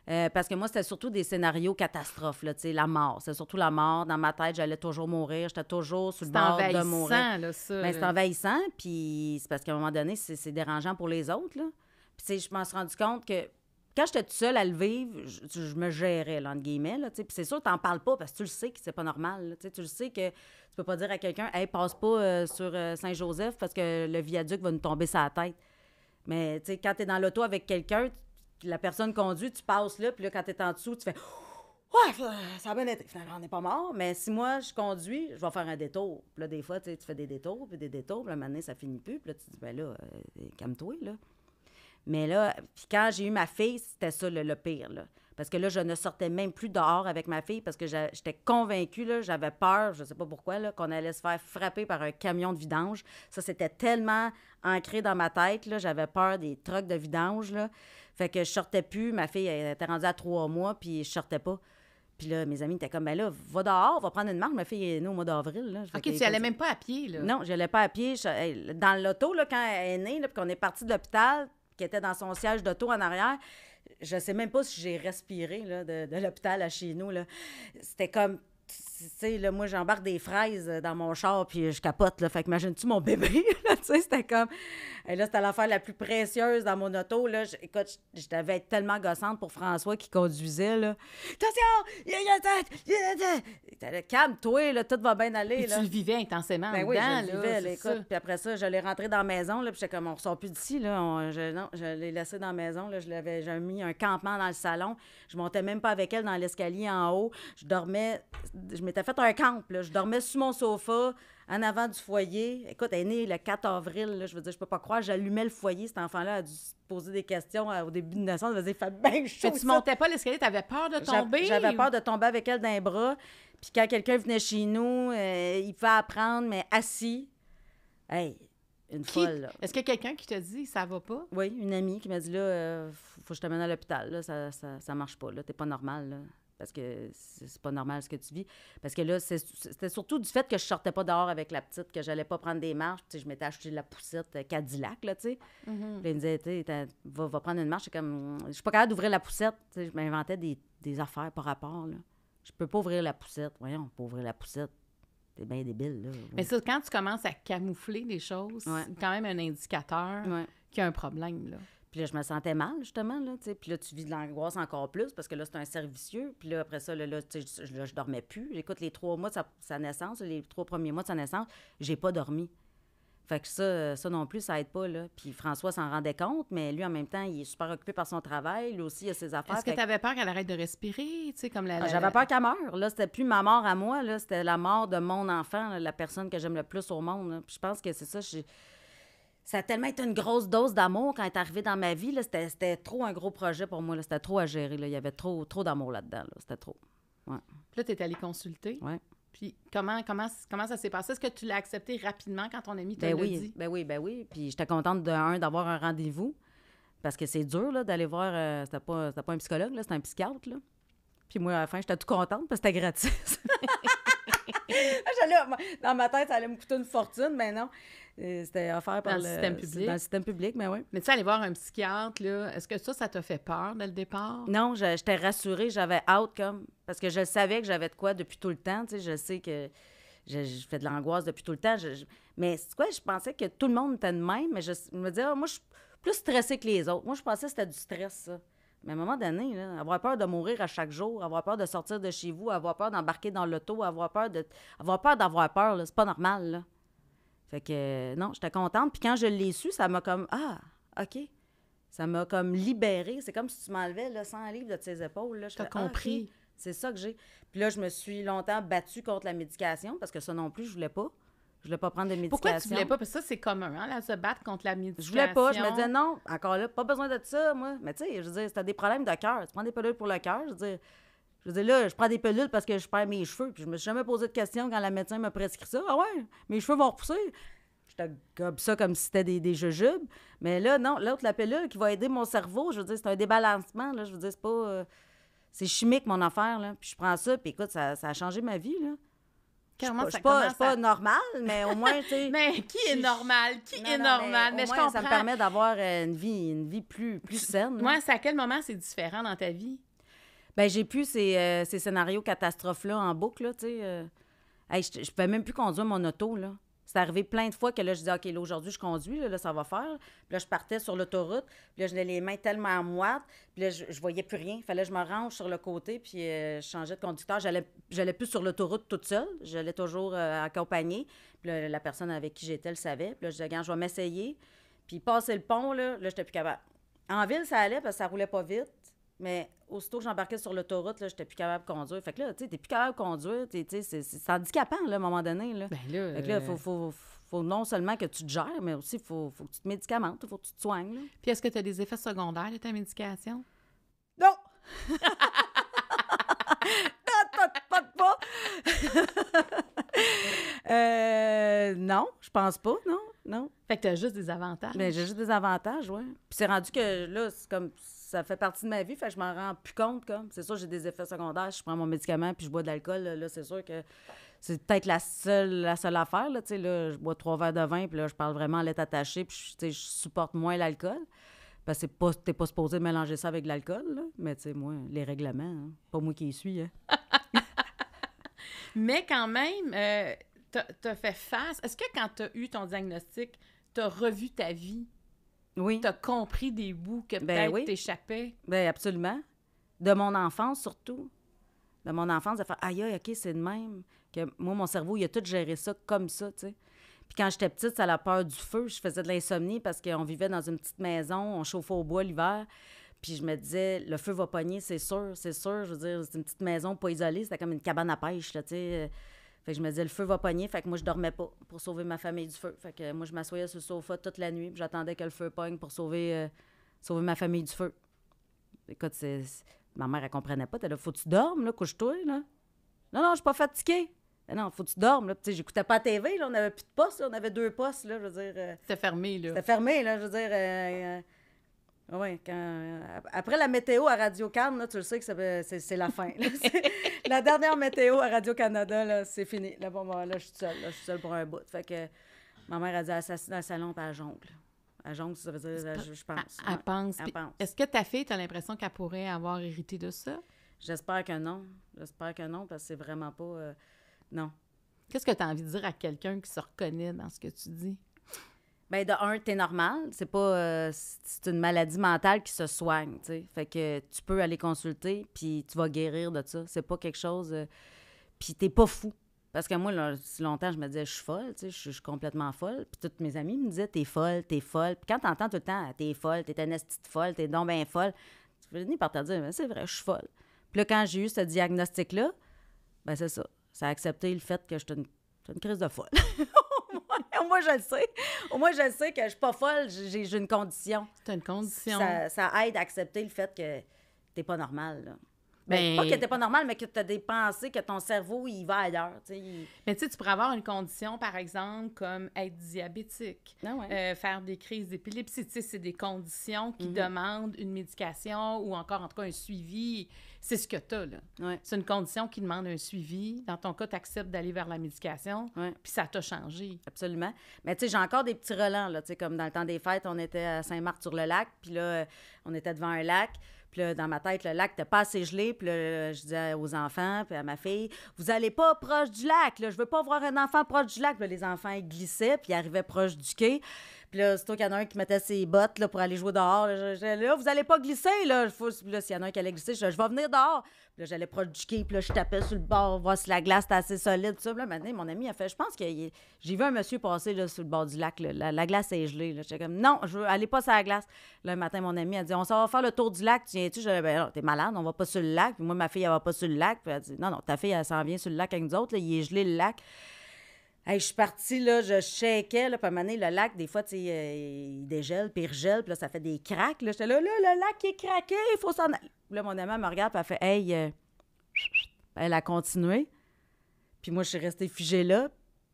Euh, parce que moi, c'était surtout des scénarios catastrophes, là, la mort. C'est surtout la mort. Dans ma tête, j'allais toujours mourir. J'étais toujours sur le bord de mourir. Là, ça, ben, c'est envahissant. Puis c'est parce qu'à un moment donné, c'est dérangeant pour les autres. Puis je m'en suis rendu compte que quand j'étais toute seule à le vivre, je, me gérais, là, entre guillemets. puis c'est sûr, t'en parles pas parce que tu le sais que c'est pas normal. tu le sais que tu peux pas dire à quelqu'un, hey, passe pas euh, sur euh, Saint-Joseph parce que le viaduc va nous tomber sur la tête. Mais quand tu es dans l'auto avec quelqu'un, la personne conduit, tu passes là, puis là, quand tu es en dessous, tu fais Ouais, ça a bien été. Finalement, on n'est pas mort, mais si moi, je conduis, je vais faire un détour. Puis là, des fois, tu fais des détours, puis des détours, puis là, maintenant, ça finit plus. Puis là, tu dis Ben là, euh, calme là. Mais là, puis quand j'ai eu ma fille, c'était ça le, pire, là. Parce que là, je ne sortais même plus dehors avec ma fille parce que j'étais convaincue, là, j'avais peur, je sais pas pourquoi, là, qu'on allait se faire frapper par un camion de vidange. Ça, c'était tellement ancré dans ma tête, là. J'avais peur des trucs de vidange, là. Fait que je sortais plus. Ma fille elle était rendue à trois mois, puis je sortais pas. Puis là, mes amis étaient comme, ben là, va dehors, va prendre une marche. Ma fille est née au mois d'avril. OK, tu n'allais même pas à pied, là. Non, je n'allais pas à pied. Dans l'auto, là, quand elle est née, là, puis qu'on est parti de l'hôpital, qui était dans son siège d'auto en arrière, je sais même pas si j'ai respiré de, de l'hôpital à chez nous. C'était comme Là, moi, j'embarque des fraises dans mon char, puis je capote. Là. Fait que imagines tu mon bébé? c'était comme. Et là, c'était l'affaire la plus précieuse dans mon auto. Là. écoute, je, devais être tellement gossante pour François qui conduisait. Là. Attention! Il y a Calme-toi, là, tout va bien aller. Là. Tu le vivais intensément. Ben oui, je vivais, là, écoute. Puis après ça, je l'ai rentré dans la maison, là, puis j'étais comme, on ressort plus d'ici. Là. je, non, je l'ai laissé dans la maison. Là. Je l'avais, j'avais mis un campement dans le salon. Je montais même pas avec elle dans l'escalier en haut. Je dormais je m'étais fait un camp. Là. Je dormais sur mon sofa, en avant du foyer. Écoute, elle est née le 4 avril. Là, je veux dire, je peux pas croire. J'allumais le foyer. Cet enfant-là a dû se poser des questions euh, au début de naissance. Elle faisait bien chaud. Mais tu montais pas l'escalier. Tu avais peur de tomber. J'avais peur de tomber avec elle d'un bras. Puis quand quelqu'un venait chez nous, euh, il pouvait apprendre, mais assis. Hey, une qui... là. Est-ce qu'il y a quelqu'un qui te dit ça va pas? Oui, une amie qui m'a dit là, euh, faut que je mène à l'hôpital. ça, ça, marche pas. Là, t'es pas normal. Là parce que c'est pas normal ce que tu vis. Parce que là, c'était surtout du fait que je sortais pas dehors avec la petite, que j'allais pas prendre des marches. je m'étais acheté de la poussette euh, Cadillac, là, tu sais. Mm-hmm. me disait, va, va, prendre une marche. comme, je suis pas capable d'ouvrir la poussette. Tu je m'inventais des, affaires par rapport, là. Je peux pas ouvrir la poussette. Voyons, pas ouvrir la poussette. t'es bien débile, là. Mais ça, quand tu commences à camoufler des choses, c'est quand même un indicateur qu'il y a un problème, là. Puis là, je me sentais mal, justement, là, tu Puis là, tu vis de l'angoisse encore plus parce que là, c'est un servicieux. Puis là, après ça, là, là, je dormais plus. Écoute, les trois mois de sa, naissance, les trois premiers mois de sa naissance, j'ai pas dormi. Fait que ça, ça non plus, ça aide pas, là. Puis François s'en rendait compte, mais lui, en même temps, il est super occupé par son travail. Lui aussi, il a ses affaires. Est-ce que tu avais peur qu'elle arrête de respirer, tu sais, comme la... Ah, j'avais peur qu'elle meure. Là, c'était plus ma mort à moi, là. C'était la mort de mon enfant, la personne que j'aime le plus au monde. Puis je pense que c'est ça, ça a tellement été une grosse dose d'amour quand elle est arrivé dans ma vie. C'était trop un gros projet pour moi. C'était trop à gérer. Là. Il y avait trop, trop d'amour là-dedans. C'était trop. Puis là, tu es allée consulter. Oui. Puis comment, comment, comment ça s'est passé? Est-ce que tu l'as accepté rapidement quand ton ami te ben oui, dit? Ben oui, ben oui. Puis j'étais contente, de, un, d'avoir un rendez-vous. Parce que c'est dur d'aller voir. Euh, c'était, pas, un psychologue, c'était un psychiatre. Là. Puis moi, à la fin, j'étais tout contente parce que c'était gratuit. dans ma tête, ça allait me coûter une fortune, mais non. C'était offert par dans le, système public. mais ben oui. Mais tu sais, aller voir un psychiatre, là, est-ce que ça, ça t'a fait peur dès le départ? Non, j'étais rassurée, j'avais hâte, comme. Parce que je savais que j'avais de quoi depuis tout le temps, tu sais. Je sais que je, fais de l'angoisse depuis tout le temps. Mais c'est quoi, je pensais que tout le monde était de même, mais je, me disais, ah, moi, je suis plus stressée que les autres. Moi, je pensais que c'était du stress, Mais à un moment donné, avoir peur de mourir à chaque jour, avoir peur de sortir de chez vous, avoir peur d'embarquer dans l'auto, avoir peur de avoir peur d'avoir peur, c'est pas normal. Là. Fait que non, j'étais contente. Puis quand je l'ai su, ça m'a comme Ah, OK. Ça m'a comme libérée. C'est comme si tu m'enlevais le 100 livres de tes épaules. Tu as ah, compris. C'est ça que j'ai. Puis là, je me suis longtemps battue contre la médication parce que ça non plus, je voulais pas. Je voulais pas prendre de médication. Pourquoi tu voulais pas? Parce que ça, c'est commun, hein, là, se battre contre la médication. Je voulais pas. Je me disais, non, encore là, pas besoin de ça, moi. Mais tu sais, je veux dire, si t'as des problèmes de cœur, tu prends des pilules pour le cœur, je veux dire, je veux dire, là, je prends des pelules parce que je perds mes cheveux. Puis je me suis jamais posé de question quand la médecin m'a prescrit ça. Ah ouais, mes cheveux vont repousser. Je te ça comme si c'était des, des, jujubes. Mais là, non, l'autre, la pilule qui va aider mon cerveau, je veux dire, c'est un débalancement. je veux dire, c'est pas. Euh, c'est chimique, mon affaire. Là. Puis je prends ça, puis écoute, ça, a changé ma vie. Là. Clairement, je suis pas, suis pas, normal, mais au moins, tu sais. mais qui est normal? Qui est normal? Mais, au moins, ça me permet d'avoir euh, une vie, une vie plus, plus saine. Moi, c'est à quel moment c'est différent dans ta vie? Ben, j'ai plus euh, ces, scénarios catastrophes-là en boucle, tu sais. Euh. je ne pouvais même plus conduire mon auto, là. C'est arrivé plein de fois que là, je disais, OK, là, aujourd'hui, je conduis, là, ça va faire. Puis là, je partais sur l'autoroute, puis là, je les mains tellement moites, puis là, je, voyais plus rien. Fallait que je me range sur le côté, puis euh, je changeais de conducteur. J'allais, j'allais plus sur l'autoroute toute seule. J'allais toujours accompagnée. Puis la personne avec qui j'étais le savait. Puis là, je disais, je vais m'essayer. Puis passer le pont, là, là, j'étais plus capable. En ville, ça allait parce que ça roulait pas vite. Mais aussitôt que j'embarquais sur l'autoroute, là, j'étais plus capable de conduire. Fait que là, tu sais, t'es plus capable de conduire, tu sais, c'est handicapant, là, à un moment donné, là. Ben là fait que là, faut, euh, faut, faut, non seulement que tu te gères, mais aussi faut, faut que tu te médicamentes, faut que tu te soignes, Puis est-ce que tu as des effets secondaires de ta médication? Non! pas. euh, non, je pense pas, non, non. Fait que t'as juste des avantages. Mais ben, j'ai juste des avantages, oui. Puis c'est rendu que là, c'est comme ça fait partie de ma vie, fait que je m'en rends plus compte. comme. C'est sûr, j'ai des effets secondaires, je prends mon médicament puis je bois de l'alcool. Là, c'est sûr que c'est peut-être la seule, la seule affaire. Là, là, je bois trois verres de vin, puis là, je parle vraiment à l'être attaché je, je supporte moins l'alcool. Parce que pas, pas supposé mélanger ça avec l'alcool, mais tu sais, moi, les règlements, hein. pas moi qui y suis. Hein. mais quand même, euh, tu as fait face. Est-ce que quand tu as eu ton diagnostic, tu as revu ta vie? Oui. Tu as compris des bouts que ben peut-être t'échappaient. Ben, absolument. De mon enfance, surtout. De mon enfance, de faire aïe, OK, c'est de même. Que moi, mon cerveau, il a tout géré ça comme ça, tu sais. Puis quand j'étais petite, ça a la peur du feu. Je faisais de l'insomnie parce qu'on vivait dans une petite maison, on chauffait au bois l'hiver. Puis je me disais, le feu va pogner, c'est sûr, c'est sûr. Je veux dire, c'est une petite maison pas isolée, c'était comme une cabane à pêche, là, tu sais je me disais, le feu va pogner. Fait que moi, je dormais pas pour sauver ma famille du feu. Fait que moi, je m'assoyais sur le sofa toute la nuit. j'attendais que le feu pogne pour sauver, euh, sauver ma famille du feu. Écoute, ma mère, elle comprenait pas. Elle faut que tu dormes, là, couche-toi, là. Non, non, je suis pas fatiguée. Mais non, faut tu dormes, là. Tu sais, j'écoutais pas la TV, là. On avait plus de poste On avait deux postes, là. Je veux dire. Euh, c'était fermé, là. C'était fermé, là. Je veux dire. Euh, oui, quand... Euh, après la météo à radio canada tu le sais que c'est la fin. la dernière météo à Radio-Canada, c'est fini. Là, bon, bah, là, je suis seule. je suis seule pour un bout. Fait que ma mère a dit assassiner dans le salon à jongle. À jongle, ça veut dire, je, pense. Elle, pense. Est-ce que ta fille, tu as l'impression qu'elle pourrait avoir hérité de ça? J'espère que non. J'espère que non, parce que c'est vraiment pas. Euh, non. Qu'est-ce que tu as envie de dire à quelqu'un qui se reconnaît dans ce que tu dis? Ben de un, t'es normal. C'est pas. Euh, c'est une maladie mentale qui se soigne, tu Fait que tu peux aller consulter, puis tu vas guérir de ça. C'est pas quelque chose. Euh, puis t'es pas fou. Parce que moi, si longtemps, je me disais, je suis folle, tu sais, je suis complètement folle. Puis toutes mes amies me disaient, t'es folle, t'es folle. Puis quand t'entends tout le temps, t'es folle, t'es une petite folle, t'es donc bien folle, tu finis par te dire, mais c'est vrai, je suis folle. Puis quand j'ai eu ce diagnostic-là, ben c'est ça. Ça a accepté le fait que je suis une, une crise de folle. au moins, je le sais. Au moins, je le sais que je suis pas folle, j'ai une condition. C'est une condition. Ça, ça, aide à accepter le fait que t'es pas normal. Ben, ben, pas que t'es pas normal, mais que t'as des pensées, que ton cerveau, il va ailleurs. Mais tu sais, tu pourrais avoir une condition, par exemple, comme être diabétique, ah euh, faire des crises d'épilepsie. Tu sais, c'est des conditions qui mhm. demandent une médication ou encore, en tout cas, un suivi. C'est ce que as, là. C'est une condition qui demande un suivi. Dans ton cas, acceptes d'aller vers la médication, puis ça t'a changé. Absolument. Mais tu sais, j'ai encore des petits relents, là. Tu sais, comme dans le temps des fêtes, on était à Saint-Marc-sur-le-Lac, puis là, on était devant un lac. Puis dans ma tête, le lac n'était pas assez gelé. Puis je disais aux enfants, puis à ma fille, vous n'allez pas proche du lac. Là, je veux pas voir un enfant proche du lac. les enfants, ils glissaient, puis ils arrivaient proche du quai. Puis là, c'est qu'il y en a un qui mettait ses bottes pour aller jouer dehors, je, vous n'allez pas glisser. Là, s'il y en a un qui allait glisser, je, je vais venir dehors j'allais proche du quai, puis là, je tapais sur le bord, voir si la glace était assez solide, tout ça. Là, maintenant, mon ami a fait, je pense que j'ai vu un monsieur passer là, sur le bord du lac, La, glace est gelée. J'étais comme, non, je veux aller pas sur la glace. le matin, mon ami a dit, on s'en va faire le tour du lac, tu viens-tu? es ben, t'es malade, on va pas sur le lac. Puis moi, ma fille, elle va pas sur le lac. Puis elle a dit, non, non, ta fille, elle s'en vient sur le lac avec nous autres, il est gelé le lac je suis partie, là, je shakais. » là, puis à moment le lac, des fois, euh, il dégèle, puis il regèle, puis là, ça fait des craques, J'étais là, là, le lac est craqué, il faut s'en aller. Là, mon amant me regarde, puis elle fait, hey, euh, elle a continué. Puis moi, je suis restée figée là.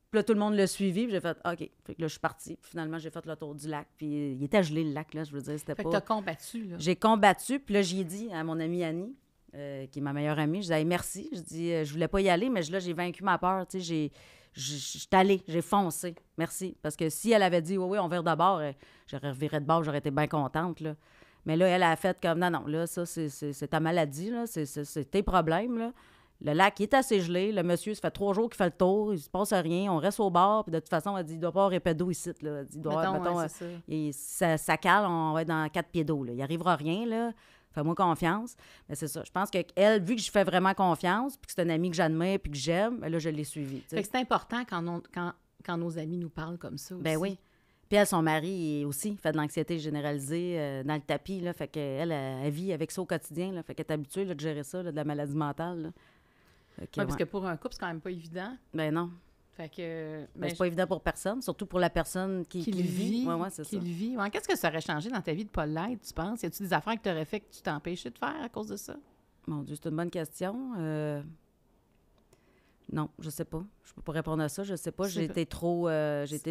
Puis là, tout le monde l'a suivi, puis j'ai fait, OK. Fait que là, je suis partie. Puis finalement, j'ai fait le tour du lac, puis euh, il était gelé, le lac, là, je veux dire, c'était pas... Fait t'as combattu, là. J'ai combattu, puis là, j'ai dit à mon amie Annie, qui est ma meilleure amie, je disais, merci. Je dis, je voulais pas y aller, mais là, j'ai vaincu ma peur, tu sais, j'ai je allée, j'ai foncé. Merci. Parce que si elle avait dit, oui, oui, on verra d'abord bord, euh, j'aurais reviré de bord, j'aurais été bien contente. Mais là, elle a fait comme, non, non, là, ça, c'est ta maladie, c'est tes problèmes. Le lac est assez gelé. Le monsieur, ça fait trois jours qu'il fait le tour. Il se passe rien. On reste au bord. Puis de toute façon, elle dit il doit pas avoir d'eau ici. il doit ça. cale, on va être dans quatre pieds d'eau. Il arrivera rien. Là fais-moi confiance. Mais c'est ça. Je pense qu'elle, vu que je fais vraiment confiance, puis que c'est un ami que j'admets puis que j'aime, là, je l'ai suivi. Fait que c'est important quand, quand, nos amis nous parlent comme ça. Ben aussi. Ben oui. Puis elle, son mari aussi fait de l'anxiété généralisée euh, dans le tapis. Là, fait qu'elle, elle, vit avec ça au quotidien. Là, fait qu'elle est habituée de gérer ça, de la maladie mentale. parce que pour un couple, c'est quand même pas évident. Ben non. Fait que. Ben, ben, c'est pas évident pour personne, surtout pour la personne qui, le vit. Qu'est-ce que ça aurait changé dans ta vie de pas l'être, tu penses? Y a-tu des affaires que tu aurais fait que tu t'empêchais de faire à cause de ça? Mon Dieu, c'est une bonne question. Euh, non, je sais pas. Je peux pas répondre à ça. Je sais pas. Euh, j'ai été trop,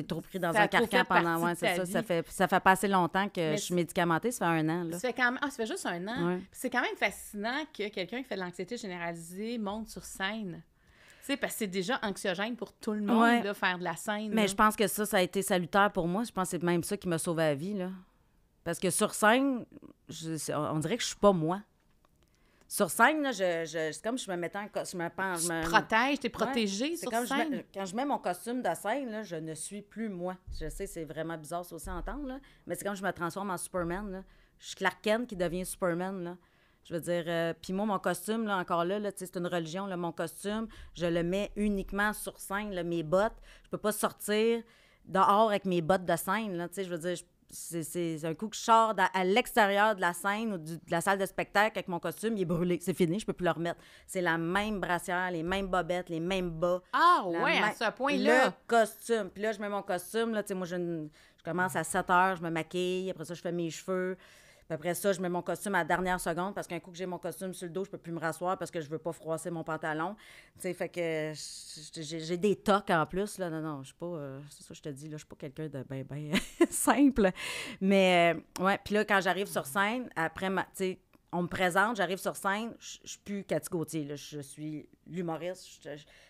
trop pris dans un carcan pendant. ça. fait, ça fait pas assez longtemps que je suis médicamentée. Ça fait un an. Ça fait ah, ça fait juste un an. C'est quand même fascinant que quelqu'un qui fait de l'anxiété généralisée monte sur scène sais, parce que c'est déjà anxiogène pour tout le monde, de faire de la scène. Mais je pense que ça, ça a été salutaire pour moi. Je pense que c'est même ça qui m'a sauvé la vie, là. Parce que sur scène, on dirait que je suis pas moi. Sur scène, là, je, c'est comme je me mettais en costume. Je me, protège, t'es protégée sur quand Je mets, quand je mets mon costume de scène, là, je ne suis plus moi. Je sais, c'est vraiment bizarre, ça aussi à entendre, là, mais c'est comme je me transforme en Superman. Là. Je suis Clark Kent qui devient Superman. Là. Je veux dire, euh, puis moi, mon costume, là, encore là, là c'est une religion, mon costume, je le mets uniquement sur scène, mes bottes. Je peux pas sortir dehors avec mes bottes de scène, là, je veux dire, c'est un coup que je sors à, l'extérieur de la scène ou de la salle de spectacle avec mon costume, il est brûlé, c'est fini, je peux plus le remettre. C'est la même brassière, les mêmes bobettes, les mêmes bas. Ah ouais, à ce point-là. Le costume. Puis là, je mets mon costume, là, moi, je, commence à 7 heures, je me maquille, après ça, je fais mes cheveux après ça, je mets mon costume à la dernière seconde parce qu'un coup que j'ai mon costume sur le dos, je peux plus me rasseoir parce que je veux pas froisser mon pantalon. Tu sais, fait que j'ai des tocs en plus. Là. Non, non, je suis pas. Euh, c'est ça que je te dis, là, je suis pas quelqu'un de ben, ben simple. Mais, euh, ouais. Puis là, quand j'arrive sur scène, après, ma, tu on me présente, j'arrive sur scène, je, suis plus Cathy Gauthier, je suis l'humoriste.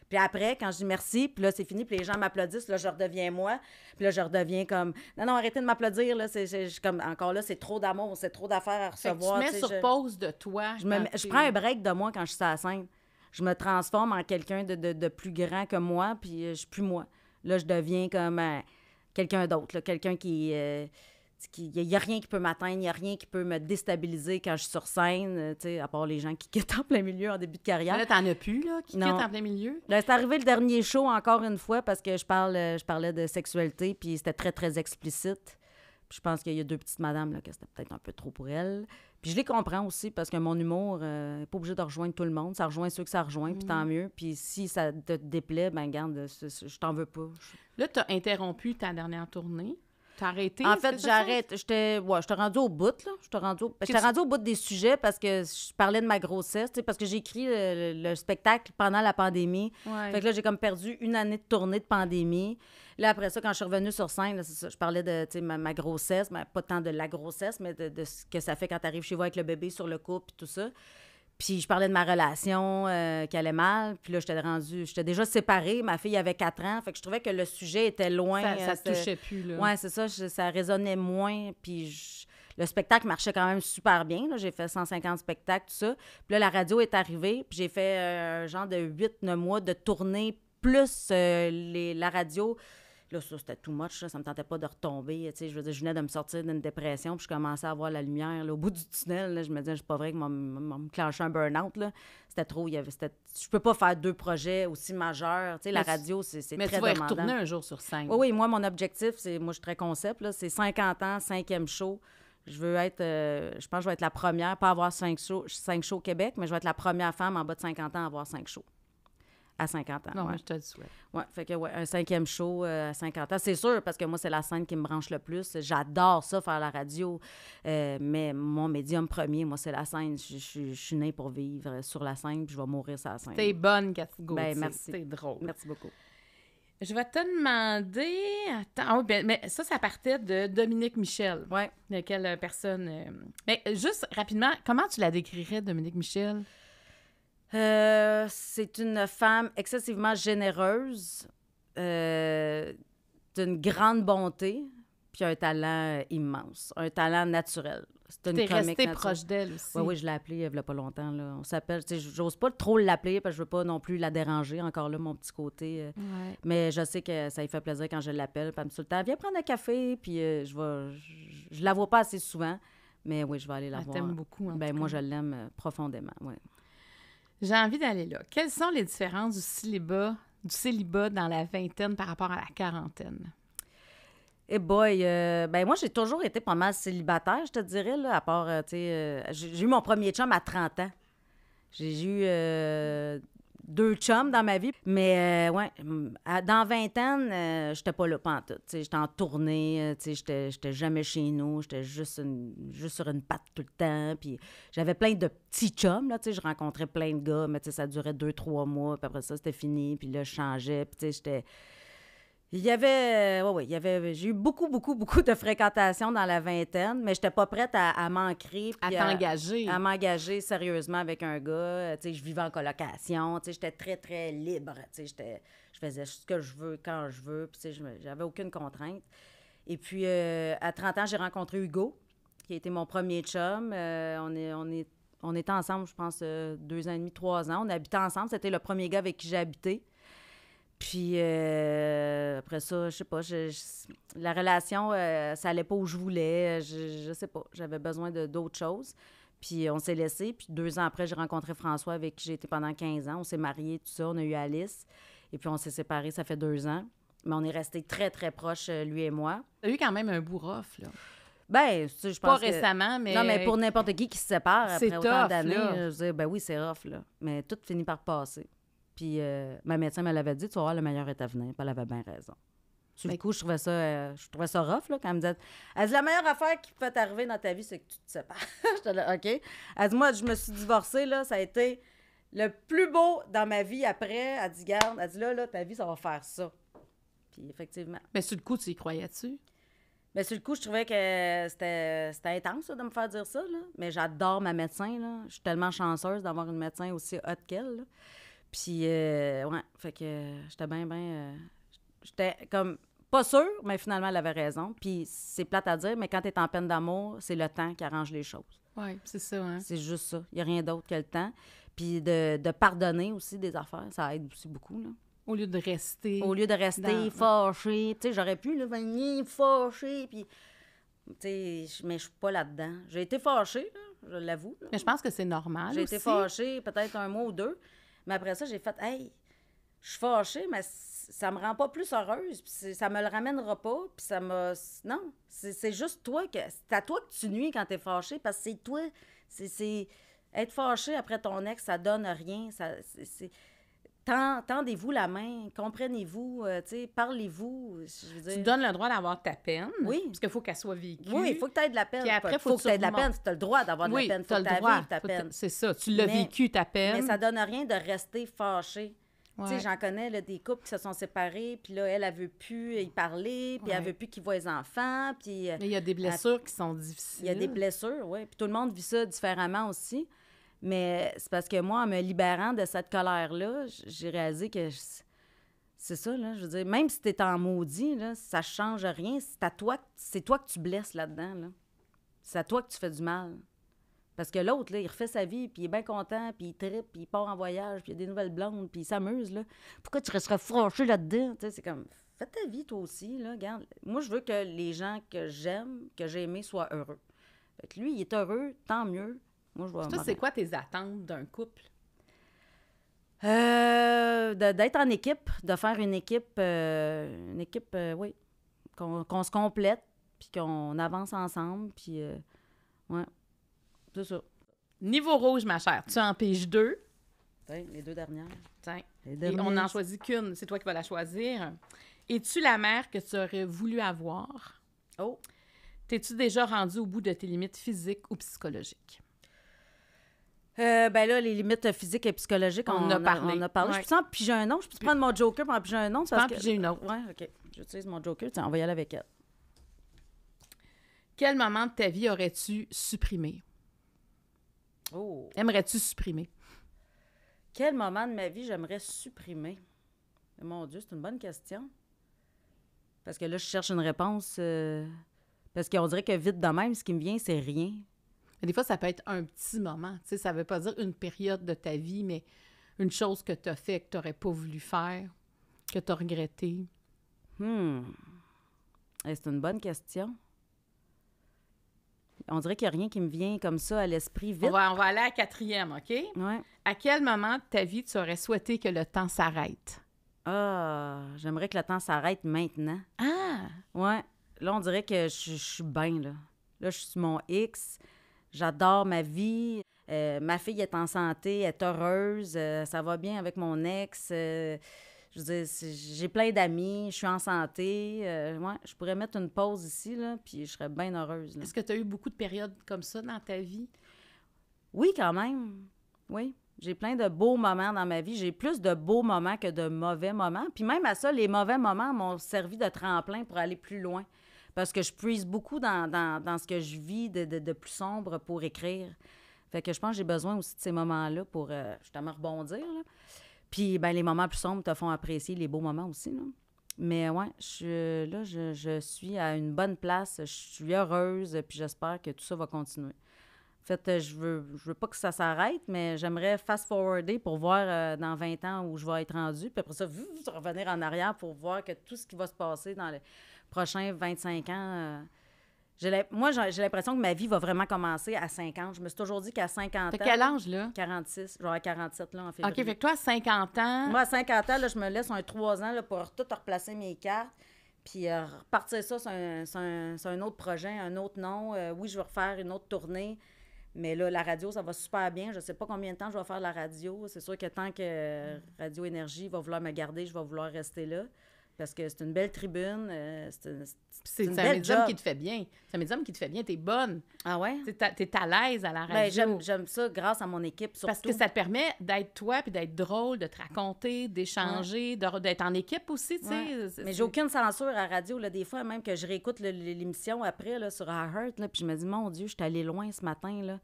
Puis après, quand je dis merci, puis là, c'est fini, puis les gens m'applaudissent, là, je redeviens moi, puis là, je redeviens comme, non, non, arrêtez de m'applaudir, là, c'est, comme, encore là, c'est trop d'amour, c'est trop d'affaires à recevoir. mets sur pause de toi. Je, prends un break de moi quand je suis à la scène. Je me transforme en quelqu'un de, plus grand que moi, puis euh, je suis plus moi. Là, je deviens comme euh, quelqu'un d'autre, quelqu'un qui... Euh, il n'y a, rien qui peut m'atteindre, il n'y a rien qui peut me déstabiliser quand je suis sur scène, euh, à part les gens qui quittent en plein milieu en début de carrière. Là, n'en as plus, là, qui quittent en plein milieu? Ben, c'est arrivé le dernier show, encore une fois, parce que je, parle, euh, je parlais de sexualité, puis c'était très, très explicite. je pense qu'il y a deux petites madames, là, que c'était peut-être un peu trop pour elles. Puis je les comprends aussi, parce que mon humour n'est euh, pas obligé de rejoindre tout le monde. Ça rejoint ceux que ça rejoint, puis tant mm. mieux. Puis si ça te déplaît, ben garde, je t'en veux pas. Là, tu as interrompu ta dernière tournée. T'as arrêté? En fait, j'arrête. J'étais ouais, rendu au bout, là. J'étais rendue au... Ben, au bout des sujets parce que je parlais de ma grossesse, parce que j'ai écrit le, spectacle pendant la pandémie. Fait que là, j'ai comme perdu une année de tournée de pandémie. Là, après ça, quand je suis revenue sur scène, je parlais de ma, grossesse, mais pas tant de la grossesse, mais de, ce que ça fait quand tu arrives chez vous avec le bébé sur le couple et tout ça. Puis je parlais de ma relation euh, qui allait mal. Puis là, j'étais rendue, j'étais déjà séparée. Ma fille avait 4 ans. Fait que je trouvais que le sujet était loin. Ça, se euh, touchait plus, là. Ouais, c'est ça. ça résonnait moins. Puis le spectacle marchait quand même super bien. J'ai fait 150 spectacles, tout ça. Puis là, la radio est arrivée. Puis j'ai fait euh, un genre de 8-9 mois de tournée, plus la radio ça, c'était too much. Ça Ça me tentait pas de retomber. je venais de me sortir d'une dépression, puis je commençais à voir la lumière là, au bout du tunnel. je me disais, c'est pas vrai que me clencher un burn-out. C'était trop. Il y avait, je peux pas faire deux projets aussi majeurs. Tu la radio, c'est très demandant. Mais tu vas y un jour sur cinq. Oui, oui. Moi, mon objectif, c'est... Moi, je suis très concept. C'est 50 ans, cinquième show je veux être, euh, je pense que je vais être la première, pas avoir cinq shows, cinq shows au Québec, mais je vais être la première femme en bas de 50 ans à avoir cinq shows à 50 ans. Non, je te le souhaite. Ouais, fait que ouais, un cinquième show euh, à 50 ans. C'est sûr, parce que moi, c'est la scène qui me branche le plus. J'adore ça, faire la radio. Euh, mais mon médium premier, moi, c'est la scène. Je, suis née pour vivre sur la scène, puis je vais mourir sur la scène. T'es bonne, Cathy ben, merci. drôle. Merci beaucoup. Je vais te demander. Attends, ah ben, mais ça, ça partait de Dominique Michel. Oui. De quelle personne. Euh, mais juste rapidement, comment tu la décrirais, Dominique Michel? Euh, c'est une femme excessivement généreuse, euh, d'une grande bonté, puis un talent euh, immense, un talent naturel. C'est une es restée proche d'elle aussi. Oui, oui, je l'ai appelée il n'y a pas longtemps. Là. On s'appelle, j'ose pas trop l'appeler parce que je veux pas non plus la déranger, encore là, mon petit côté. Mais je sais que ça lui fait plaisir quand je l'appelle. Puis elle me dit tout le temps, viens prendre un café, puis je, ne je, la vois pas assez souvent. Mais oui, je vais aller la elle voir. beaucoup. En ben, moi, je l'aime profondément. Ouais. J'ai envie d'aller là. Quelles sont les différences du célibat, du célibat dans la vingtaine par rapport à la quarantaine? Eh boy, euh, ben moi, j'ai toujours été pas mal célibataire, je te dirais, là, à part, euh, tu sais, euh, j'ai eu mon premier chum à 30 ans. J'ai eu deux chums dans ma vie. Mais euh, ouais, mm, dans vingtaine, ans euh, j'étais pas là pantoute. J'étais en tournée, euh, j'étais, j'étais jamais chez nous, j'étais juste, juste sur une patte tout le temps. Puis j'avais plein de petits chums, là, je rencontrais plein de gars, mais ça durait deux, trois mois, puis après ça, c'était fini. Puis là, je changeais, puis j'étais... Il y avait, ouais, ouais, il y avait, j'ai eu beaucoup, beaucoup, beaucoup de fréquentations dans la vingtaine, mais j'étais pas prête à, m'ancrer. À t'engager. À, m'engager sérieusement avec un gars. Tu sais, je vivais en colocation, tu sais, j'étais très, très libre. Tu sais, je faisais ce que je veux, quand je veux, puis tu sais, j'avais aucune contrainte. Et puis, euh, à 30 ans, j'ai rencontré Hugo, qui a été mon premier chum. Euh, on est, on est on était ensemble, je pense, euh, deux ans et demi, trois ans. On habitait ensemble. C'était le premier gars avec qui j'habitais. Puis euh, après ça, je sais pas, la relation, euh, ça allait pas où je voulais, je, sais pas, j'avais besoin de, d'autres choses. Puis on s'est laissé, puis deux ans après, j'ai rencontré François avec qui j'ai été pendant 15 ans, on s'est mariés, tout ça, on a eu Alice, et puis on s'est séparés, ça fait deux ans. Mais on est restés très, très proches, euh, lui et moi. T'as eu quand même un bout rough, là. Ben, tu sais, je pense Pas récemment, mais... Non, mais pour n'importe qui qui se sépare après autant d'années, je veux dire, ben oui, c'est rough, là. Mais tout finit par passer. Puis euh, ma médecin me l'avait dit, tu vas le meilleur est à venir. Puis elle avait bien raison. Du ben, coup, je trouvais ça, euh, je trouvais ça rough là, quand elle me disait Elle dit La meilleure affaire qui peut t'arriver dans ta vie, c'est que tu te sépares. OK. Elle dit Moi, je me suis divorcée, là, ça a été le plus beau dans ma vie après. Elle dit Garde, elle dit Là, là, ta vie, ça va faire ça. Puis effectivement. Mais sur le coup, tu y croyais-tu mais sur le coup, je trouvais que c'était intense de me faire dire ça. Là. Mais j'adore ma médecin. Là. Je suis tellement chanceuse d'avoir une médecin aussi hot qu'elle. Puis, euh, ouais, fait que j'étais bien, bien. Euh, j'étais comme pas sûre, mais finalement, elle avait raison. Puis, c'est plate à dire, mais quand t'es en peine d'amour, c'est le temps qui arrange les choses. Oui, c'est ça, hein? C'est juste ça. Il n'y a rien d'autre que le temps. Puis, de, pardonner aussi des affaires, ça aide aussi beaucoup, là. Au lieu de rester. Au lieu de rester Tu sais, j'aurais pu, là, venir fâché. Puis, tu sais, mais je suis pas là-dedans. J'ai été fâchée, je l'avoue. Mais je pense que c'est normal. J'ai été fâchée peut-être un mois ou deux. Mais après ça, j'ai fait, hey, je suis fâchée, mais ça me rend pas plus heureuse, puis ça me le ramènera pas, puis ça me... Non, c'est juste toi que... C'est à toi que tu nuis quand t'es fâchée, parce que c'est toi... C'est... Être fâché après ton ex, ça donne rien, ça... C'est Tendez-vous la main, comprenez-vous, euh, parlez-vous. Tu donnes le droit d'avoir ta peine. Oui. Parce qu'il faut qu'elle soit vécue. Oui, il faut que tu aies de la peine. Puis après, il faut, que, tu aies de la peine. Tu as le droit d'avoir de la peine. faut que tu ta peine. C'est ça. Tu l'as vécu, ta peine. Mais ça donne rien de rester fâché. sais, J'en connais des couples qui se sont séparés, puis là, elle, elle veut plus y parler, puis elle veut plus qu'ils voient les enfants. Puis, euh, Mais il y a des blessures qui sont difficiles. Il y a des blessures, oui. Puis tout le monde vit ça différemment aussi. Mais c'est parce que moi, en me libérant de cette colère-là, j'ai réalisé que c'est ça, Je veux dire, même si t'es en maudit, là, ça change rien. C'est à toi, c'est toi que tu blesses là-dedans, C'est à toi que tu fais du mal. Parce que l'autre, il refait sa vie, puis il est bien content, puis il tripe, puis il part en voyage, puis il a des nouvelles blondes, puis il s'amuse, là. Pourquoi tu resterais franchi là-dedans? c'est comme, fais ta vie, toi aussi, là. moi, je veux que les gens que j'aime, que j'ai aimés, soient heureux. lui, il est heureux, tant mieux. Moi, je vois. c'est quoi tes attentes d'un couple? Euh, d'être en équipe, de faire une équipe, euh, une équipe, euh, oui, qu'on se complète, puis qu'on avance ensemble, puis, ouais, c'est ça. Niveau rouge, ma chère, tu en piges deux. Tiens, les deux dernières. Tiens. Les on n'en choisit qu'une, c'est toi qui vas la choisir. Es-tu la mère que tu aurais voulu avoir? Oh. T'es-tu déjà rendu au bout de tes limites physiques ou psychologiques? Euh, ben là, les limites physiques et psychologiques, on, en a, parlé. On a parlé. Je peux puis j'ai un nom. Je peux prendre mon joker pour en piger un nom. Je que... j'ai une autre. Ouais, OK. J'utilise mon joker. on va y aller avec elle. Quel moment de ta vie aurais-tu supprimé? Oh. Aimerais-tu supprimer? Quel moment de ma vie j'aimerais supprimer? Mon Dieu, c'est une bonne question. Parce que là, je cherche une réponse. Euh, parce qu'on dirait que vite de même, ce qui me vient, c'est rien des fois, ça peut être un petit moment. Tu sais, ça ne veut pas dire une période de ta vie, mais une chose que tu as fait que tu n'aurais pas voulu faire, que tu as regretté. Hmm. Eh, c'est une bonne question. On dirait qu'il n'y a rien qui me vient comme ça à l'esprit vite. On va, on va, aller à la quatrième, OK? À quel moment de ta vie tu aurais souhaité que le temps s'arrête? Ah, j'aimerais que le temps s'arrête maintenant. Ah! Ouais. Là, on dirait que je, suis bien, là. Là, je suis mon X. J'adore ma vie. Euh, ma fille est en santé, est heureuse. Euh, ça va bien avec mon ex. Euh, je j'ai plein d'amis, je suis en santé. Ouais, je pourrais mettre une pause ici, là, puis je serais bien heureuse. Est-ce que tu as eu beaucoup de périodes comme ça dans ta vie? Oui, quand même. Oui. J'ai plein de beaux moments dans ma vie. J'ai plus de beaux moments que de mauvais moments. Puis même à ça, les mauvais moments m'ont servi de tremplin pour aller plus loin parce que je puise beaucoup dans, ce que je vis de, plus sombre pour écrire. Fait que je pense que j'ai besoin aussi de ces moments-là pour euh, justement rebondir. Là. Puis ben, les moments plus sombres te font apprécier les beaux moments aussi. Là. Mais ouais, je, là, je, suis à une bonne place. Je suis heureuse, puis j'espère que tout ça va continuer. fait, je veux, je veux pas que ça s'arrête, mais j'aimerais fast-forwarder pour voir euh, dans 20 ans où je vais être rendue. Puis après ça, revenir en arrière pour voir que tout ce qui va se passer dans le, prochains 25 ans. Euh, moi, j'ai l'impression que ma vie va vraiment commencer à 50. Je me suis toujours dit qu'à 50 ans. T'as quel âge, là? 46. Genre à 47, là, en fait. OK, fait toi, à 50 ans. Moi, à 50 ans, là, je me laisse un 3 ans là, pour tout replacer mes cartes. Puis euh, repartir ça c'est un, autre projet, un autre nom. Euh, oui, je vais refaire une autre tournée. Mais là, la radio, ça va super bien. Je sais pas combien de temps je vais faire la radio. C'est sûr que tant que Radio Énergie va vouloir me garder, je vais vouloir rester là. Parce que c'est une belle tribune, euh, c'est un médium qui te fait bien. C'est un médium qui te fait bien, t'es bonne. Ah ouais? T'es, à- à l'aise à la ben, radio. j'aime, ça grâce à mon équipe, surtout. Parce que ça te permet d'être toi, puis d'être drôle, de te raconter, d'échanger, d'être en équipe aussi, tu sais. Mais j'ai aucune censure à la radio. Là, des fois, même que je réécoute l'émission après là, sur iHeart, puis je me dis, mon Dieu, je suis allée loin ce matin. Là.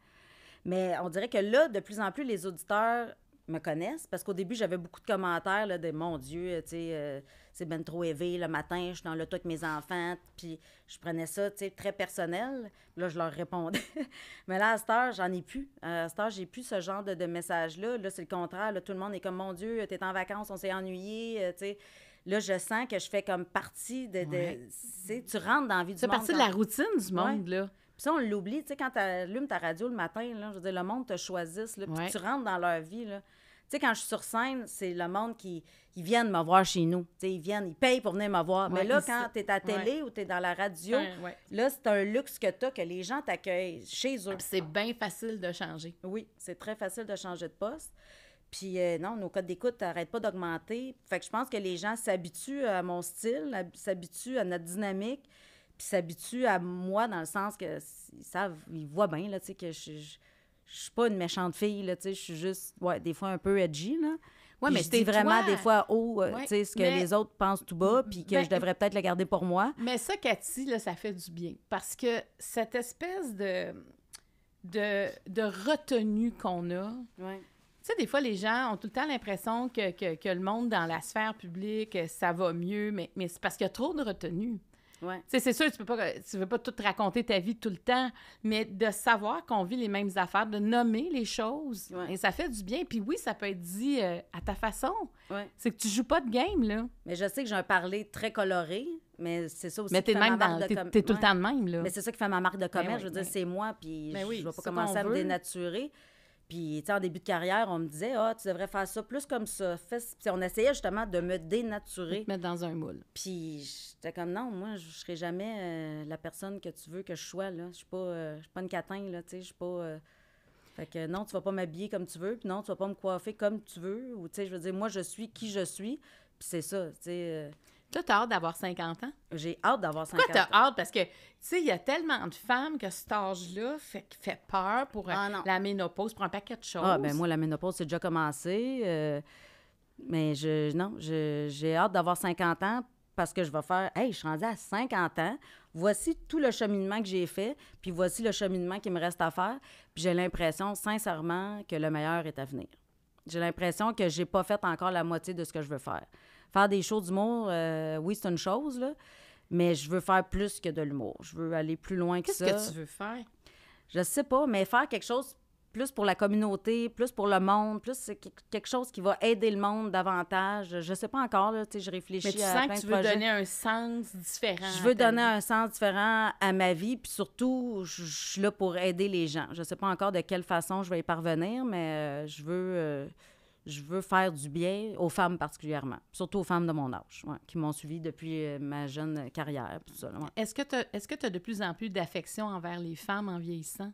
Mais on dirait que là, de plus en plus, les auditeurs me connaissent. Parce qu'au début, j'avais beaucoup de commentaires de Mon Dieu, tu sais, euh, c'est ben trop éveillé le matin, je suis dans l'auto avec mes enfants. Puis je prenais ça, tu sais, très personnel. Là, je leur répondais. Mais là, à cette heure, j'en ai plus. Euh, à cette heure, j'ai plus ce genre de, message-là. Là, c'est le contraire. Là, tout le monde est comme Mon Dieu, t'es en vacances, on s'est ennuyé, euh, tu sais là, je sens que je fais comme partie de. de Tu rentres dans la vie du monde. C'est partie de la routine du monde, là. Puis ça, on l'oublie, tu sais, quand tu allumes ta radio le matin, là, le monde te choisisse, puis tu rentres dans leur vie, là. Tu sais, quand je suis sur scène, c'est le monde qui ils viennent me voir chez nous. sais, ils viennent, ils payent pour venir me voir. Mais là, quand tu es à la télé ou tu es dans la radio, là, c'est un luxe que tu as que les gens t'accueillent chez eux. C'est bien facile de changer. Oui, c'est très facile de changer de poste. Puis euh, non, nos codes d'écoute n'arrêtent pas d'augmenter. Fait que je pense que les gens s'habituent à mon style, s'habituent à notre dynamique, puis s'habituent à moi dans le sens que savent, ils voient bien là, tu sais, que je je suis pas une méchante fille, là, tu sais, je suis juste, ouais, des fois un peu edgy, là. Ouais, mais je vraiment des fois haut, euh, tu sais, ce que les autres pensent tout bas, puis que je devrais peut-être le garder pour moi. Mais ça, Cathy, là, ça fait du bien. Parce que cette espèce de, de, de retenue qu'on a, Tu sais, des fois, les gens ont tout le temps l'impression que, que, que, le monde dans la sphère publique, ça va mieux, mais, mais c'est parce qu'il y a trop de retenue. C'est sûr, tu peux pas, veux pas tout raconter ta vie tout le temps, mais de savoir qu'on vit les mêmes affaires, de nommer les choses, et ça fait du bien. Puis oui, ça peut être dit euh, à ta façon. C'est que tu joues pas de game, là. Mais je sais que j'ai un parler très coloré, mais c'est ça aussi. Mais t'es même tout le temps de même, là. Mais c'est ça qui fait ma marque de ben commerce. je veux dire, ben c'est moi, puis ben je ne vais pas commencer à me dénaturer. Puis, tu en début de carrière, on me disait, ah, tu devrais faire ça plus comme ça. Fais... on essayait justement de me dénaturer. mettre dans un moule. Puis, j'étais comme, non, moi, je serai jamais euh, la personne que tu veux que je sois, là. Je suis pas, euh, pas, une catin, là, tu sais, je suis pas... Euh, fait que non, tu vas pas m'habiller comme tu veux, puis non, tu vas pas me coiffer comme tu veux, ou, tu sais, je veux dire, moi, je suis qui je suis, puis c'est ça, tu sais... Toi, t'as hâte d'avoir 50 ans? J'ai hâte d'avoir 50 ans. Pourquoi t'as hâte? Parce que, tu sais, il y a tellement de femmes que cet âge-là fait, fait peur pour euh, ah, la ménopause, pour un paquet de choses. Ah, ben moi, la ménopause, c'est déjà commencé. Euh, mais je, non, j'ai hâte d'avoir 50 ans parce que je vais faire, hey, je suis rendue à 50 ans, voici tout le cheminement que j'ai fait, puis voici le cheminement qui me reste à faire. Puis j'ai l'impression, sincèrement, que le meilleur est à venir. J'ai l'impression que j'ai pas fait encore la moitié de ce que je veux faire. Faire des shows d'humour, euh, oui, c'est une chose, là, mais je veux faire plus que de l'humour. Je veux aller plus loin que ça. Qu'est-ce que tu veux faire? Je sais pas, mais faire quelque chose plus pour la communauté, plus pour le monde, plus quelque chose qui va aider le monde davantage. Je sais pas encore, là, je réfléchis à Mais tu sens que tu veux donner un sens différent. Je veux donner un sens différent à ma vie, puis surtout, je, suis là pour aider les gens. Je sais pas encore de quelle façon je vais y parvenir, mais euh, je veux... Euh, je veux faire du bien aux femmes particulièrement, surtout aux femmes de mon âge, qui m'ont suivi depuis euh, ma jeune carrière. Est-ce que tu as, as de plus en plus d'affection envers les femmes en vieillissant?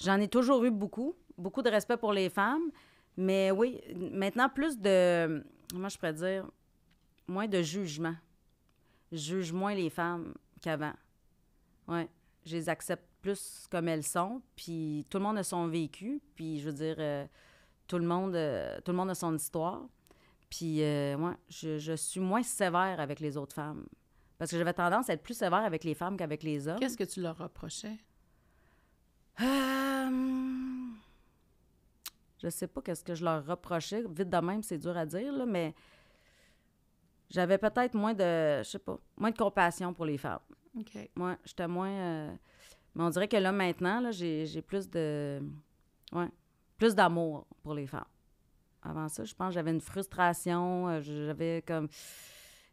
J'en ai toujours eu beaucoup, beaucoup de respect pour les femmes, mais oui, maintenant plus de, comment je pourrais dire, moins de jugement. Je juge moins les femmes qu'avant. Oui, je les accepte plus comme elles sont, puis tout le monde a son vécu, puis je veux dire... Euh, tout le monde, euh, tout le monde a son histoire. Puis, moi, euh, je, suis moins sévère avec les autres femmes. Parce que j'avais tendance à être plus sévère avec les femmes qu'avec les hommes. Qu'est-ce que tu leur reprochais? Euh, je sais pas qu'est-ce que je leur reprochais. Vite de même, c'est dur à dire, là, mais j'avais peut-être moins de, je sais pas, moins de compassion pour les femmes. OK. Moi, j'étais moins... Mais on dirait que là, maintenant, là, j'ai plus de... Ouais, plus d'amour pour les femmes. Avant ça, je pense j'avais une frustration, euh, j'avais comme...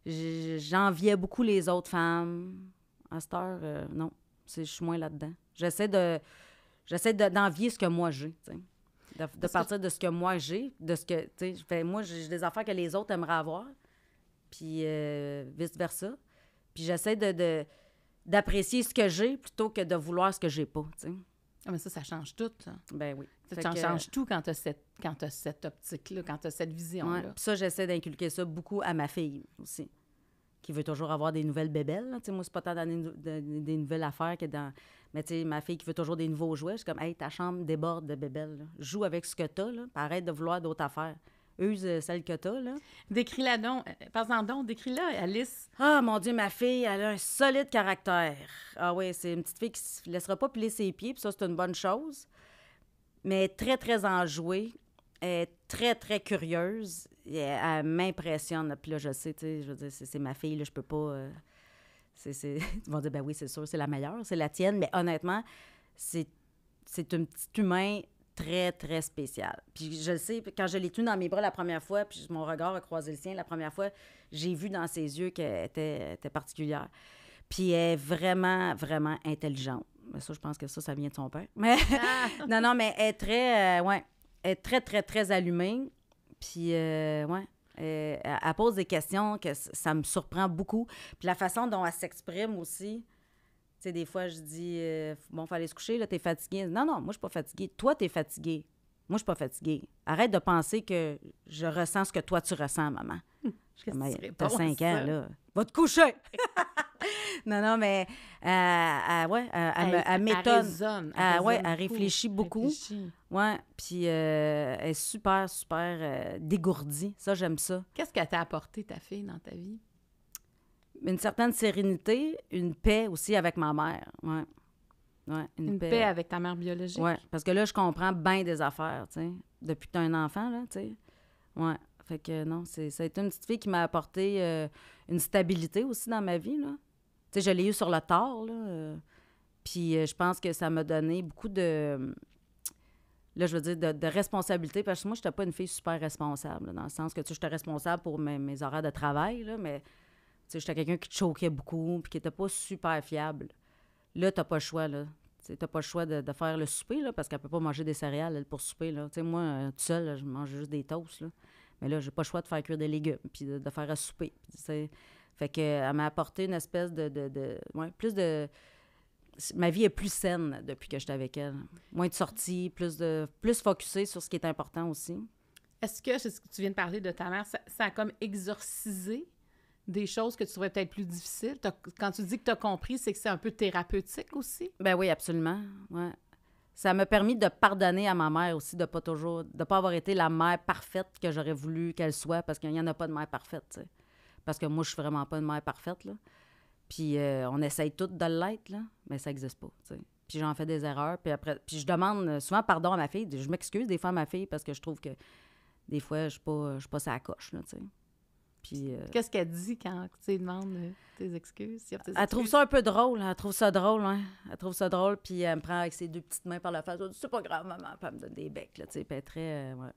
J'enviais beaucoup les autres femmes. À cette heure, euh, non, je suis moins là-dedans. J'essaie de... J'essaie d'envier ce que moi j'ai, De, de partir de ce que moi j'ai, de ce que, tu sais, moi, j'ai des affaires que les autres aimeraient avoir, puis euh, vice-versa. Puis j'essaie de d'apprécier ce que j'ai plutôt que de vouloir ce que j'ai pas, ah, mais ça, ça change tout. Ben oui. Ça change, tout quand tu as cette, optique-là, quand tu as cette vision-là. Ça, j'essaie d'inculquer ça beaucoup à ma fille aussi, qui veut toujours avoir des nouvelles bébelles. Moi, c'est pas tant dans des, nouvelles affaires que dans. Mais tu sais, ma fille qui veut toujours des nouveaux jouets, je suis comme, hey, ta chambre déborde de bébelles. Joue avec ce que tu as, arrête de vouloir d'autres affaires use euh, celle que là. Décris-la donc. Euh, Par don, décris-la, Alice. Ah, mon Dieu, ma fille, elle a un solide caractère. Ah oui, c'est une petite fille qui se laissera pas plier ses pieds, puis ça, c'est une bonne chose. Mais très, très enjouée. Elle est très, très curieuse. Elle, m'impressionne. Puis là, je sais, tu sais, je veux c'est ma fille, là, je peux pas... Euh, ils vont dire, ben oui, c'est sûr, c'est la meilleure, c'est la tienne. Mais honnêtement, c'est c'est un petit humain très, très spéciale. Puis je le sais, quand je l'ai tenue dans mes bras la première fois, puis mon regard a croisé le sien la première fois, j'ai vu dans ses yeux qu'elle était, particulière. Puis elle est vraiment, vraiment intelligente. Mais ça, je pense que ça, ça vient de son père. Mais ah! non, non, mais elle est très, euh, ouais, elle est très, très, très allumée. Puis, euh, ouais, elle, pose des questions que ça me surprend beaucoup. Puis la façon dont elle s'exprime aussi, sais, des fois, je dis, euh, bon, bon, fallait se coucher, là, t'es fatiguée. Non, non, moi, je suis pas fatiguée. Toi, t'es fatiguée. Moi, je suis pas fatiguée. Arrête de penser que je ressens ce que toi, tu ressens, maman. Hum, t'as 5 ans, là. Va te coucher! non, non, mais euh, euh, ouais, elle, elle, elle m'étonne. Elle, ah, elle, réfléchit beaucoup. Ouais, puis elle est super, super dégourdie. Ça, j'aime ça. Qu'est-ce qu'elle t'a apporté, ta fille, dans ta vie? une certaine sérénité, une paix aussi avec ma mère. Ouais. Ouais, une, paix. avec ta mère biologique. Oui, parce que là, je comprends bien des affaires, tu depuis que tu as un enfant, là, tu sais. Ouais. Fait que non, c'est, ça a été une petite fille qui m'a apporté euh, une stabilité aussi dans ma vie, là. Tu sais, je l'ai eu sur le tard, là. Euh. puis euh, je pense que ça m'a donné beaucoup de... Là, je veux dire, de, responsabilité, parce que moi, je n'étais pas une fille super responsable, dans le sens que, tu sais, j'étais responsable pour mes, mes horaires de travail, là, mais sais, j'étais quelqu'un qui choquait beaucoup, puis qui n'était pas super fiable. Là, t'as pas le choix, là. Tu n'as pas le choix de, faire le souper, parce qu'elle ne peut pas manger des céréales pour souper. Là. sais moi, euh, toute seule, je mange juste des toasts. Mais là, j'ai pas le choix de faire cuire des légumes, puis de, faire à souper. fait que, elle m'a apporté une espèce de. de, plus de. Ma vie est plus saine depuis que j'étais avec elle. Moins de sorties, plus de plus focusé sur ce qui est important aussi. Est-ce que, c'est ce que tu viens de parler de ta mère, ça, ça a comme exorcisé des choses que tu trouvais peut-être plus difficiles? Quand tu dis que tu as compris, c'est que c'est un peu thérapeutique aussi? Ben oui, absolument. Ça m'a permis de pardonner à ma mère aussi, de pas toujours, de pas avoir été la mère parfaite que j'aurais voulu qu'elle soit, parce qu'il n'y en a pas de mère parfaite, Parce que moi, je suis vraiment pas une mère parfaite, là. Puis euh, on essaye toutes de l'être, là, mais ça n'existe pas, Puis j'en fais des erreurs, puis après... Puis je demande euh, souvent pardon à ma fille. Je m'excuse des fois à ma fille parce que je trouve que des fois, je ne suis pas, je pas sa coche, là, euh, Qu'est-ce qu'elle dit quand tu lui demandes euh, tes excuses? elle trouve ça un peu drôle. Hein, elle trouve ça drôle, hein? Elle trouve ça drôle, puis elle me prend avec ses deux petites mains par la face. c'est pas grave, maman. pas elle me donne des becs, là, tu sais. Puis euh, ouais.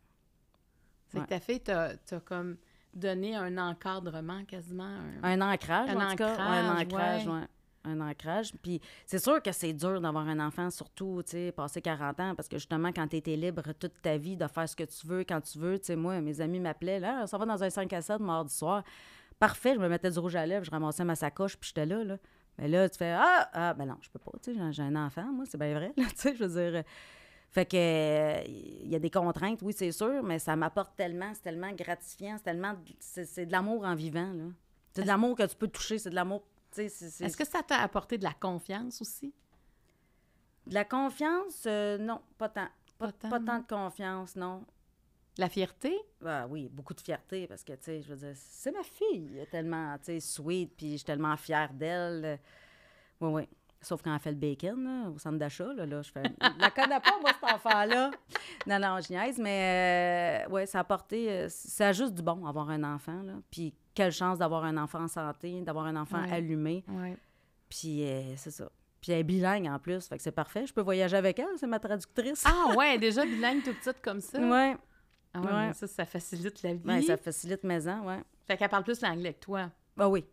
C'est que ta fille t'as comme donné un encadrement quasiment. Un, un ancrage, un en ancrage, tout cas. Ouais, un ancrage, ouais un ancrage. Puis c'est sûr que c'est dur d'avoir un enfant, surtout, tu sais, passé 40 ans, parce que justement, quand tu étais libre toute ta vie de faire ce que tu veux, quand tu veux, tu sais, moi, mes amis m'appelaient, là, ah, ça va dans un 5 à 7 mardi soir. Parfait, je me mettais du rouge à lèvres, je ramassais ma sacoche, puis j'étais là, là. Mais là, tu fais, ah, ah, ben non, je peux pas, tu sais, j'ai un enfant, moi, c'est bien vrai, tu sais, je veux dire. Euh, fait que il y a des contraintes, oui, c'est sûr, mais ça m'apporte tellement, c'est tellement gratifiant, c'est tellement. C'est de l'amour en vivant, là. C'est de l'amour que tu peux toucher, c'est de l'amour est-ce que ça t'a apporté de la confiance aussi? De la confiance, euh, non, pas tant. Pas, tant. de confiance, non. La fierté? Bah oui, beaucoup de fierté parce que, tu sais, je veux dire, c'est ma fille, tellement, tu sais, sweet, puis je suis tellement fière d'elle. Oui, oui. Sauf quand elle fait le bacon là, au centre d'achat, là, je fais. la connais pas, moi, cet enfant-là. Non, non, je niaise, mais oui, euh, ouais, ça a apporté. Euh, ça a juste du bon avoir un enfant, là. Puis quelle chance d'avoir un enfant en santé, d'avoir un enfant allumé. Ouais. Puis euh, c'est ça. Puis elle est bilingue en plus, fait que c'est parfait. Je peux voyager avec elle, c'est ma traductrice. ah ouais, déjà bilingue tout petite comme ça. Ouais. Ah ouais, ça, ça facilite la vie. Oui, ça facilite mes ans, ouais. Fait qu'elle parle plus l'anglais que toi. Ah oui,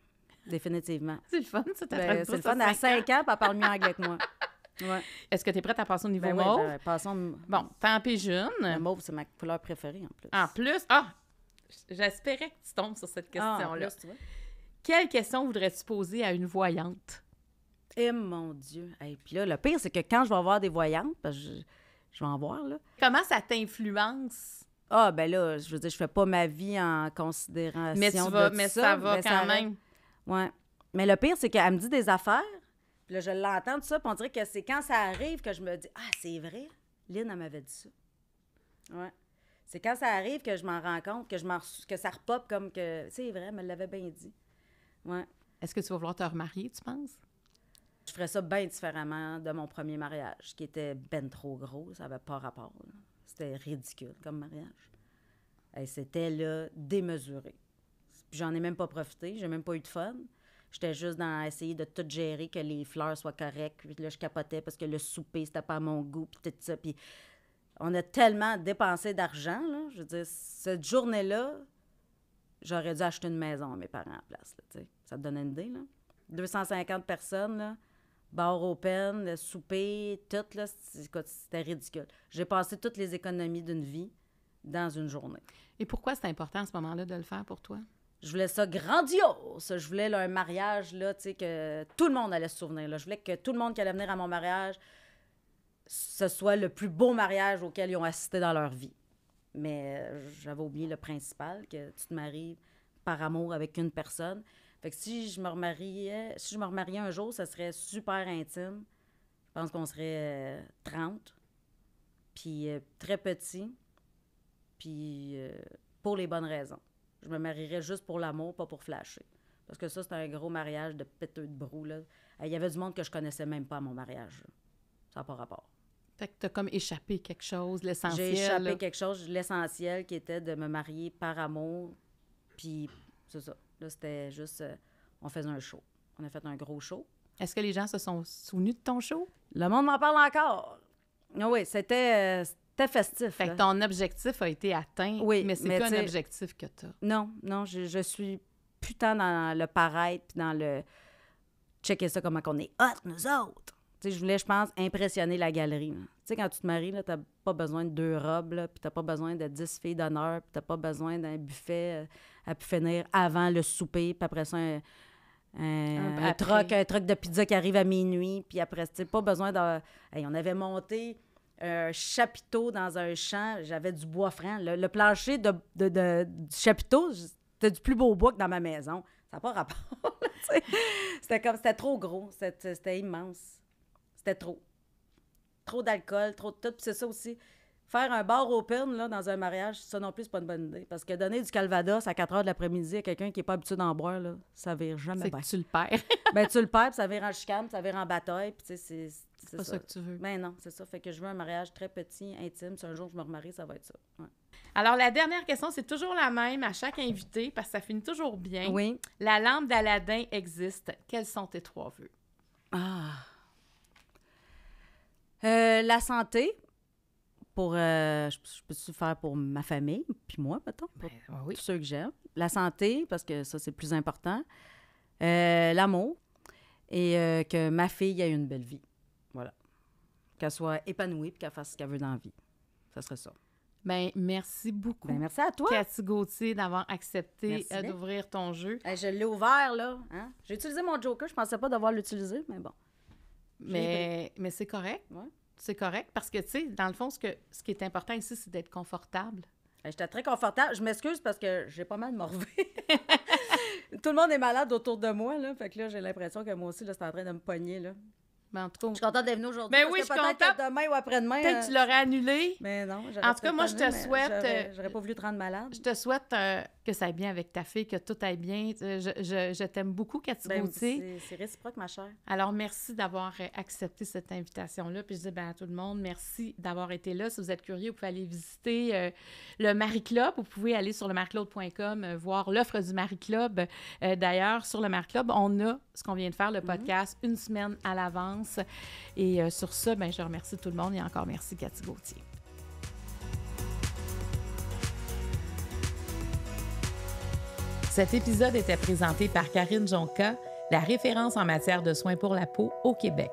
définitivement. c'est le fun, ça, ta ben, C'est le fun, à 5 ans, elle parle mieux anglais que moi. Ouais. Est-ce que tu es prête à passer au ben niveau mauve? Oui, ben, passons... Bon, tant pis jeune. Le mauve, c'est ma couleur préférée en plus. En plus? Ah, J'espérais que tu tombes sur cette ah, question-là. Quelle question voudrais-tu poser à une voyante? Eh mon Dieu! Et puis là, le pire, c'est que quand je vais avoir des voyantes, parce que je, vais en voir, là. Comment ça t'influence? Ah, ben là, je veux dire, je fais pas ma vie en considérant. mais tu mais ça. va quand même. Ouais. Mais le pire, c'est qu'elle me dit des affaires, puis là, je l'entends, tout ça, puis on dirait que c'est quand ça arrive que je me dis Ah, c'est vrai, Lynn, elle m'avait dit ça. Ouais. C'est quand ça arrive que je m'en rends compte, que, je que ça repop comme que. C'est vrai, elle me l'avait bien dit. Est-ce que tu vas vouloir te remarier, tu penses? Je ferais ça bien différemment de mon premier mariage, qui était ben trop gros. Ça n'avait pas rapport. C'était ridicule comme mariage. Et c'était là, démesuré. Puis j'en ai même pas profité, j'ai même pas eu de fun. J'étais juste dans essayer de tout gérer, que les fleurs soient correctes. Puis là, je capotais parce que le souper, c'était pas à mon goût, puis tout ça. Puis on a tellement dépensé d'argent. Là. Je veux dire, cette journée-là, j'aurais dû acheter une maison à mes parents en place. ça te donne une idée. Là. 250 personnes, là, bar open, le souper, tout. Là, c'était ridicule. J'ai passé toutes les économies d'une vie dans une journée. Et pourquoi c'est important à ce moment-là de le faire pour toi? Je voulais ça grandiose. Je voulais un mariage là, que tout le monde allait se souvenir. Là. Je voulais que tout le monde qui allait venir à mon mariage ce soit le plus beau mariage auquel ils ont assisté dans leur vie. Mais euh, j'avais oublié le principal, que tu te maries par amour avec une personne. Fait que si je me remariais, si je me remariais un jour, ça serait super intime. Je pense qu'on serait 30, euh, puis euh, très petit, puis pour les bonnes raisons. Je me marierais juste pour l'amour, pas pour flasher. Parce que ça, c'est un gros mariage de péteux de brou. Il y avait du monde que je connaissais même pas à mon mariage. Ça n'a pas rapport. Fait que t'as comme échappé quelque chose, l'essentiel. J'ai échappé quelque chose, l'essentiel qui était de me marier par amour. Puis c'est ça. Là, c'était juste, euh, on faisait un show. On a fait un gros show. Est-ce que les gens se sont souvenus de ton show? Le monde m'en parle encore. Ah oui, euh, c'était, festif. Fait que ton objectif a été atteint, oui, mais c'est pas un objectif que t'as. Non, non, je, je suis putain dans le paraître puis dans le checker ça comment qu'on est hot, nous autres je voulais, je pense, impressionner la galerie. Tu sais, quand tu te maries, tu n'as pas besoin de deux robes, puis tu n'as pas besoin de dix filles d'honneur, puis tu n'as pas besoin d'un buffet euh, à pu finir avant le souper, puis après ça, un, un, truc, de pizza qui arrive à minuit, puis après, tu pas besoin de... on avait monté un chapiteau dans un champ, j'avais du bois franc. Le, plancher de, de, du chapiteau, c'était du plus beau bois que dans ma maison. Ça n'a pas rapport. c'était comme, c'était trop gros, c'était immense. C'était trop. Trop d'alcool, trop de tout. Puis c'est ça aussi. Faire un bar open là, dans un mariage, ça non plus, c'est pas une bonne idée. Parce que donner du calvados à 4 h de l'après-midi à quelqu'un qui n'est pas habitué d'en boire, là, ça vire jamais bien. tu le perds. ben, tu le perds, puis ça vire en chicane, ça vire en bataille. Puis, tu c'est, c'est, pas ça. que tu veux. Mais ben non, c'est ça. Fait que je veux un mariage très petit, intime. Si un jour je me remarie, ça va être ça. Alors, la dernière question, c'est toujours la même à chaque invité, parce que ça finit toujours bien. Oui. La lampe d'Aladin existe. Quels sont tes trois vœux? Ah! Euh, la santé, pour, euh, je, peux faire pour ma famille, puis moi, mettons, pour ben, tous ceux que j'aime. La santé, parce que ça, c'est le plus important. Euh, l'amour. Et que ma fille ait une belle vie. Voilà. Qu'elle soit épanouie, puis qu'elle fasse ce qu'elle veut dans la vie. Ça serait ça. Ben, merci beaucoup. Ben, merci à toi. Cathy Gauthier d'avoir accepté d'ouvrir ton jeu. je l'ai ouvert, là. Hein? J'ai utilisé mon joker. Je pensais pas devoir l'utiliser, mais bon. Mais, mais c'est correct. C'est correct parce que, tu sais, dans le fond, ce, que, ce qui est important ici, c'est d'être confortable. Ben, j'étais très confortable. Je m'excuse parce que j'ai pas mal morvé. Tout le monde est malade autour de moi, là. Fait que là, j'ai l'impression que moi aussi, là, c'est en train de me pogner, là. Ben, je suis contente d'être venue aujourd'hui. Mais ben oui, je suis Demain ou après-demain. Peut-être que tu l'aurais annulé. Mais non, En tout cas, moi, je te souhaite. Euh, j'aurais pas voulu te rendre malade. Je te souhaite euh, que ça aille bien avec ta fille, que tout aille bien. Euh, je, t'aime beaucoup, Cathy ben, C'est réciproque, ma chère. Alors, merci d'avoir accepté cette invitation-là. Puis je dis ben, à tout le monde, merci d'avoir été là. Si vous êtes curieux, vous pouvez aller visiter le Marie Club. Vous pouvez aller sur le voir l'offre du Marie Club. D'ailleurs, sur le Marie Club, on a ce qu'on vient de faire, le mhm. podcast, une semaine à l'avance et euh, sur ce, ben, je remercie tout le monde et encore merci Cathy Gauthier. Cet épisode était présenté par Karine Jonca, la référence en matière de soins pour la peau au Québec.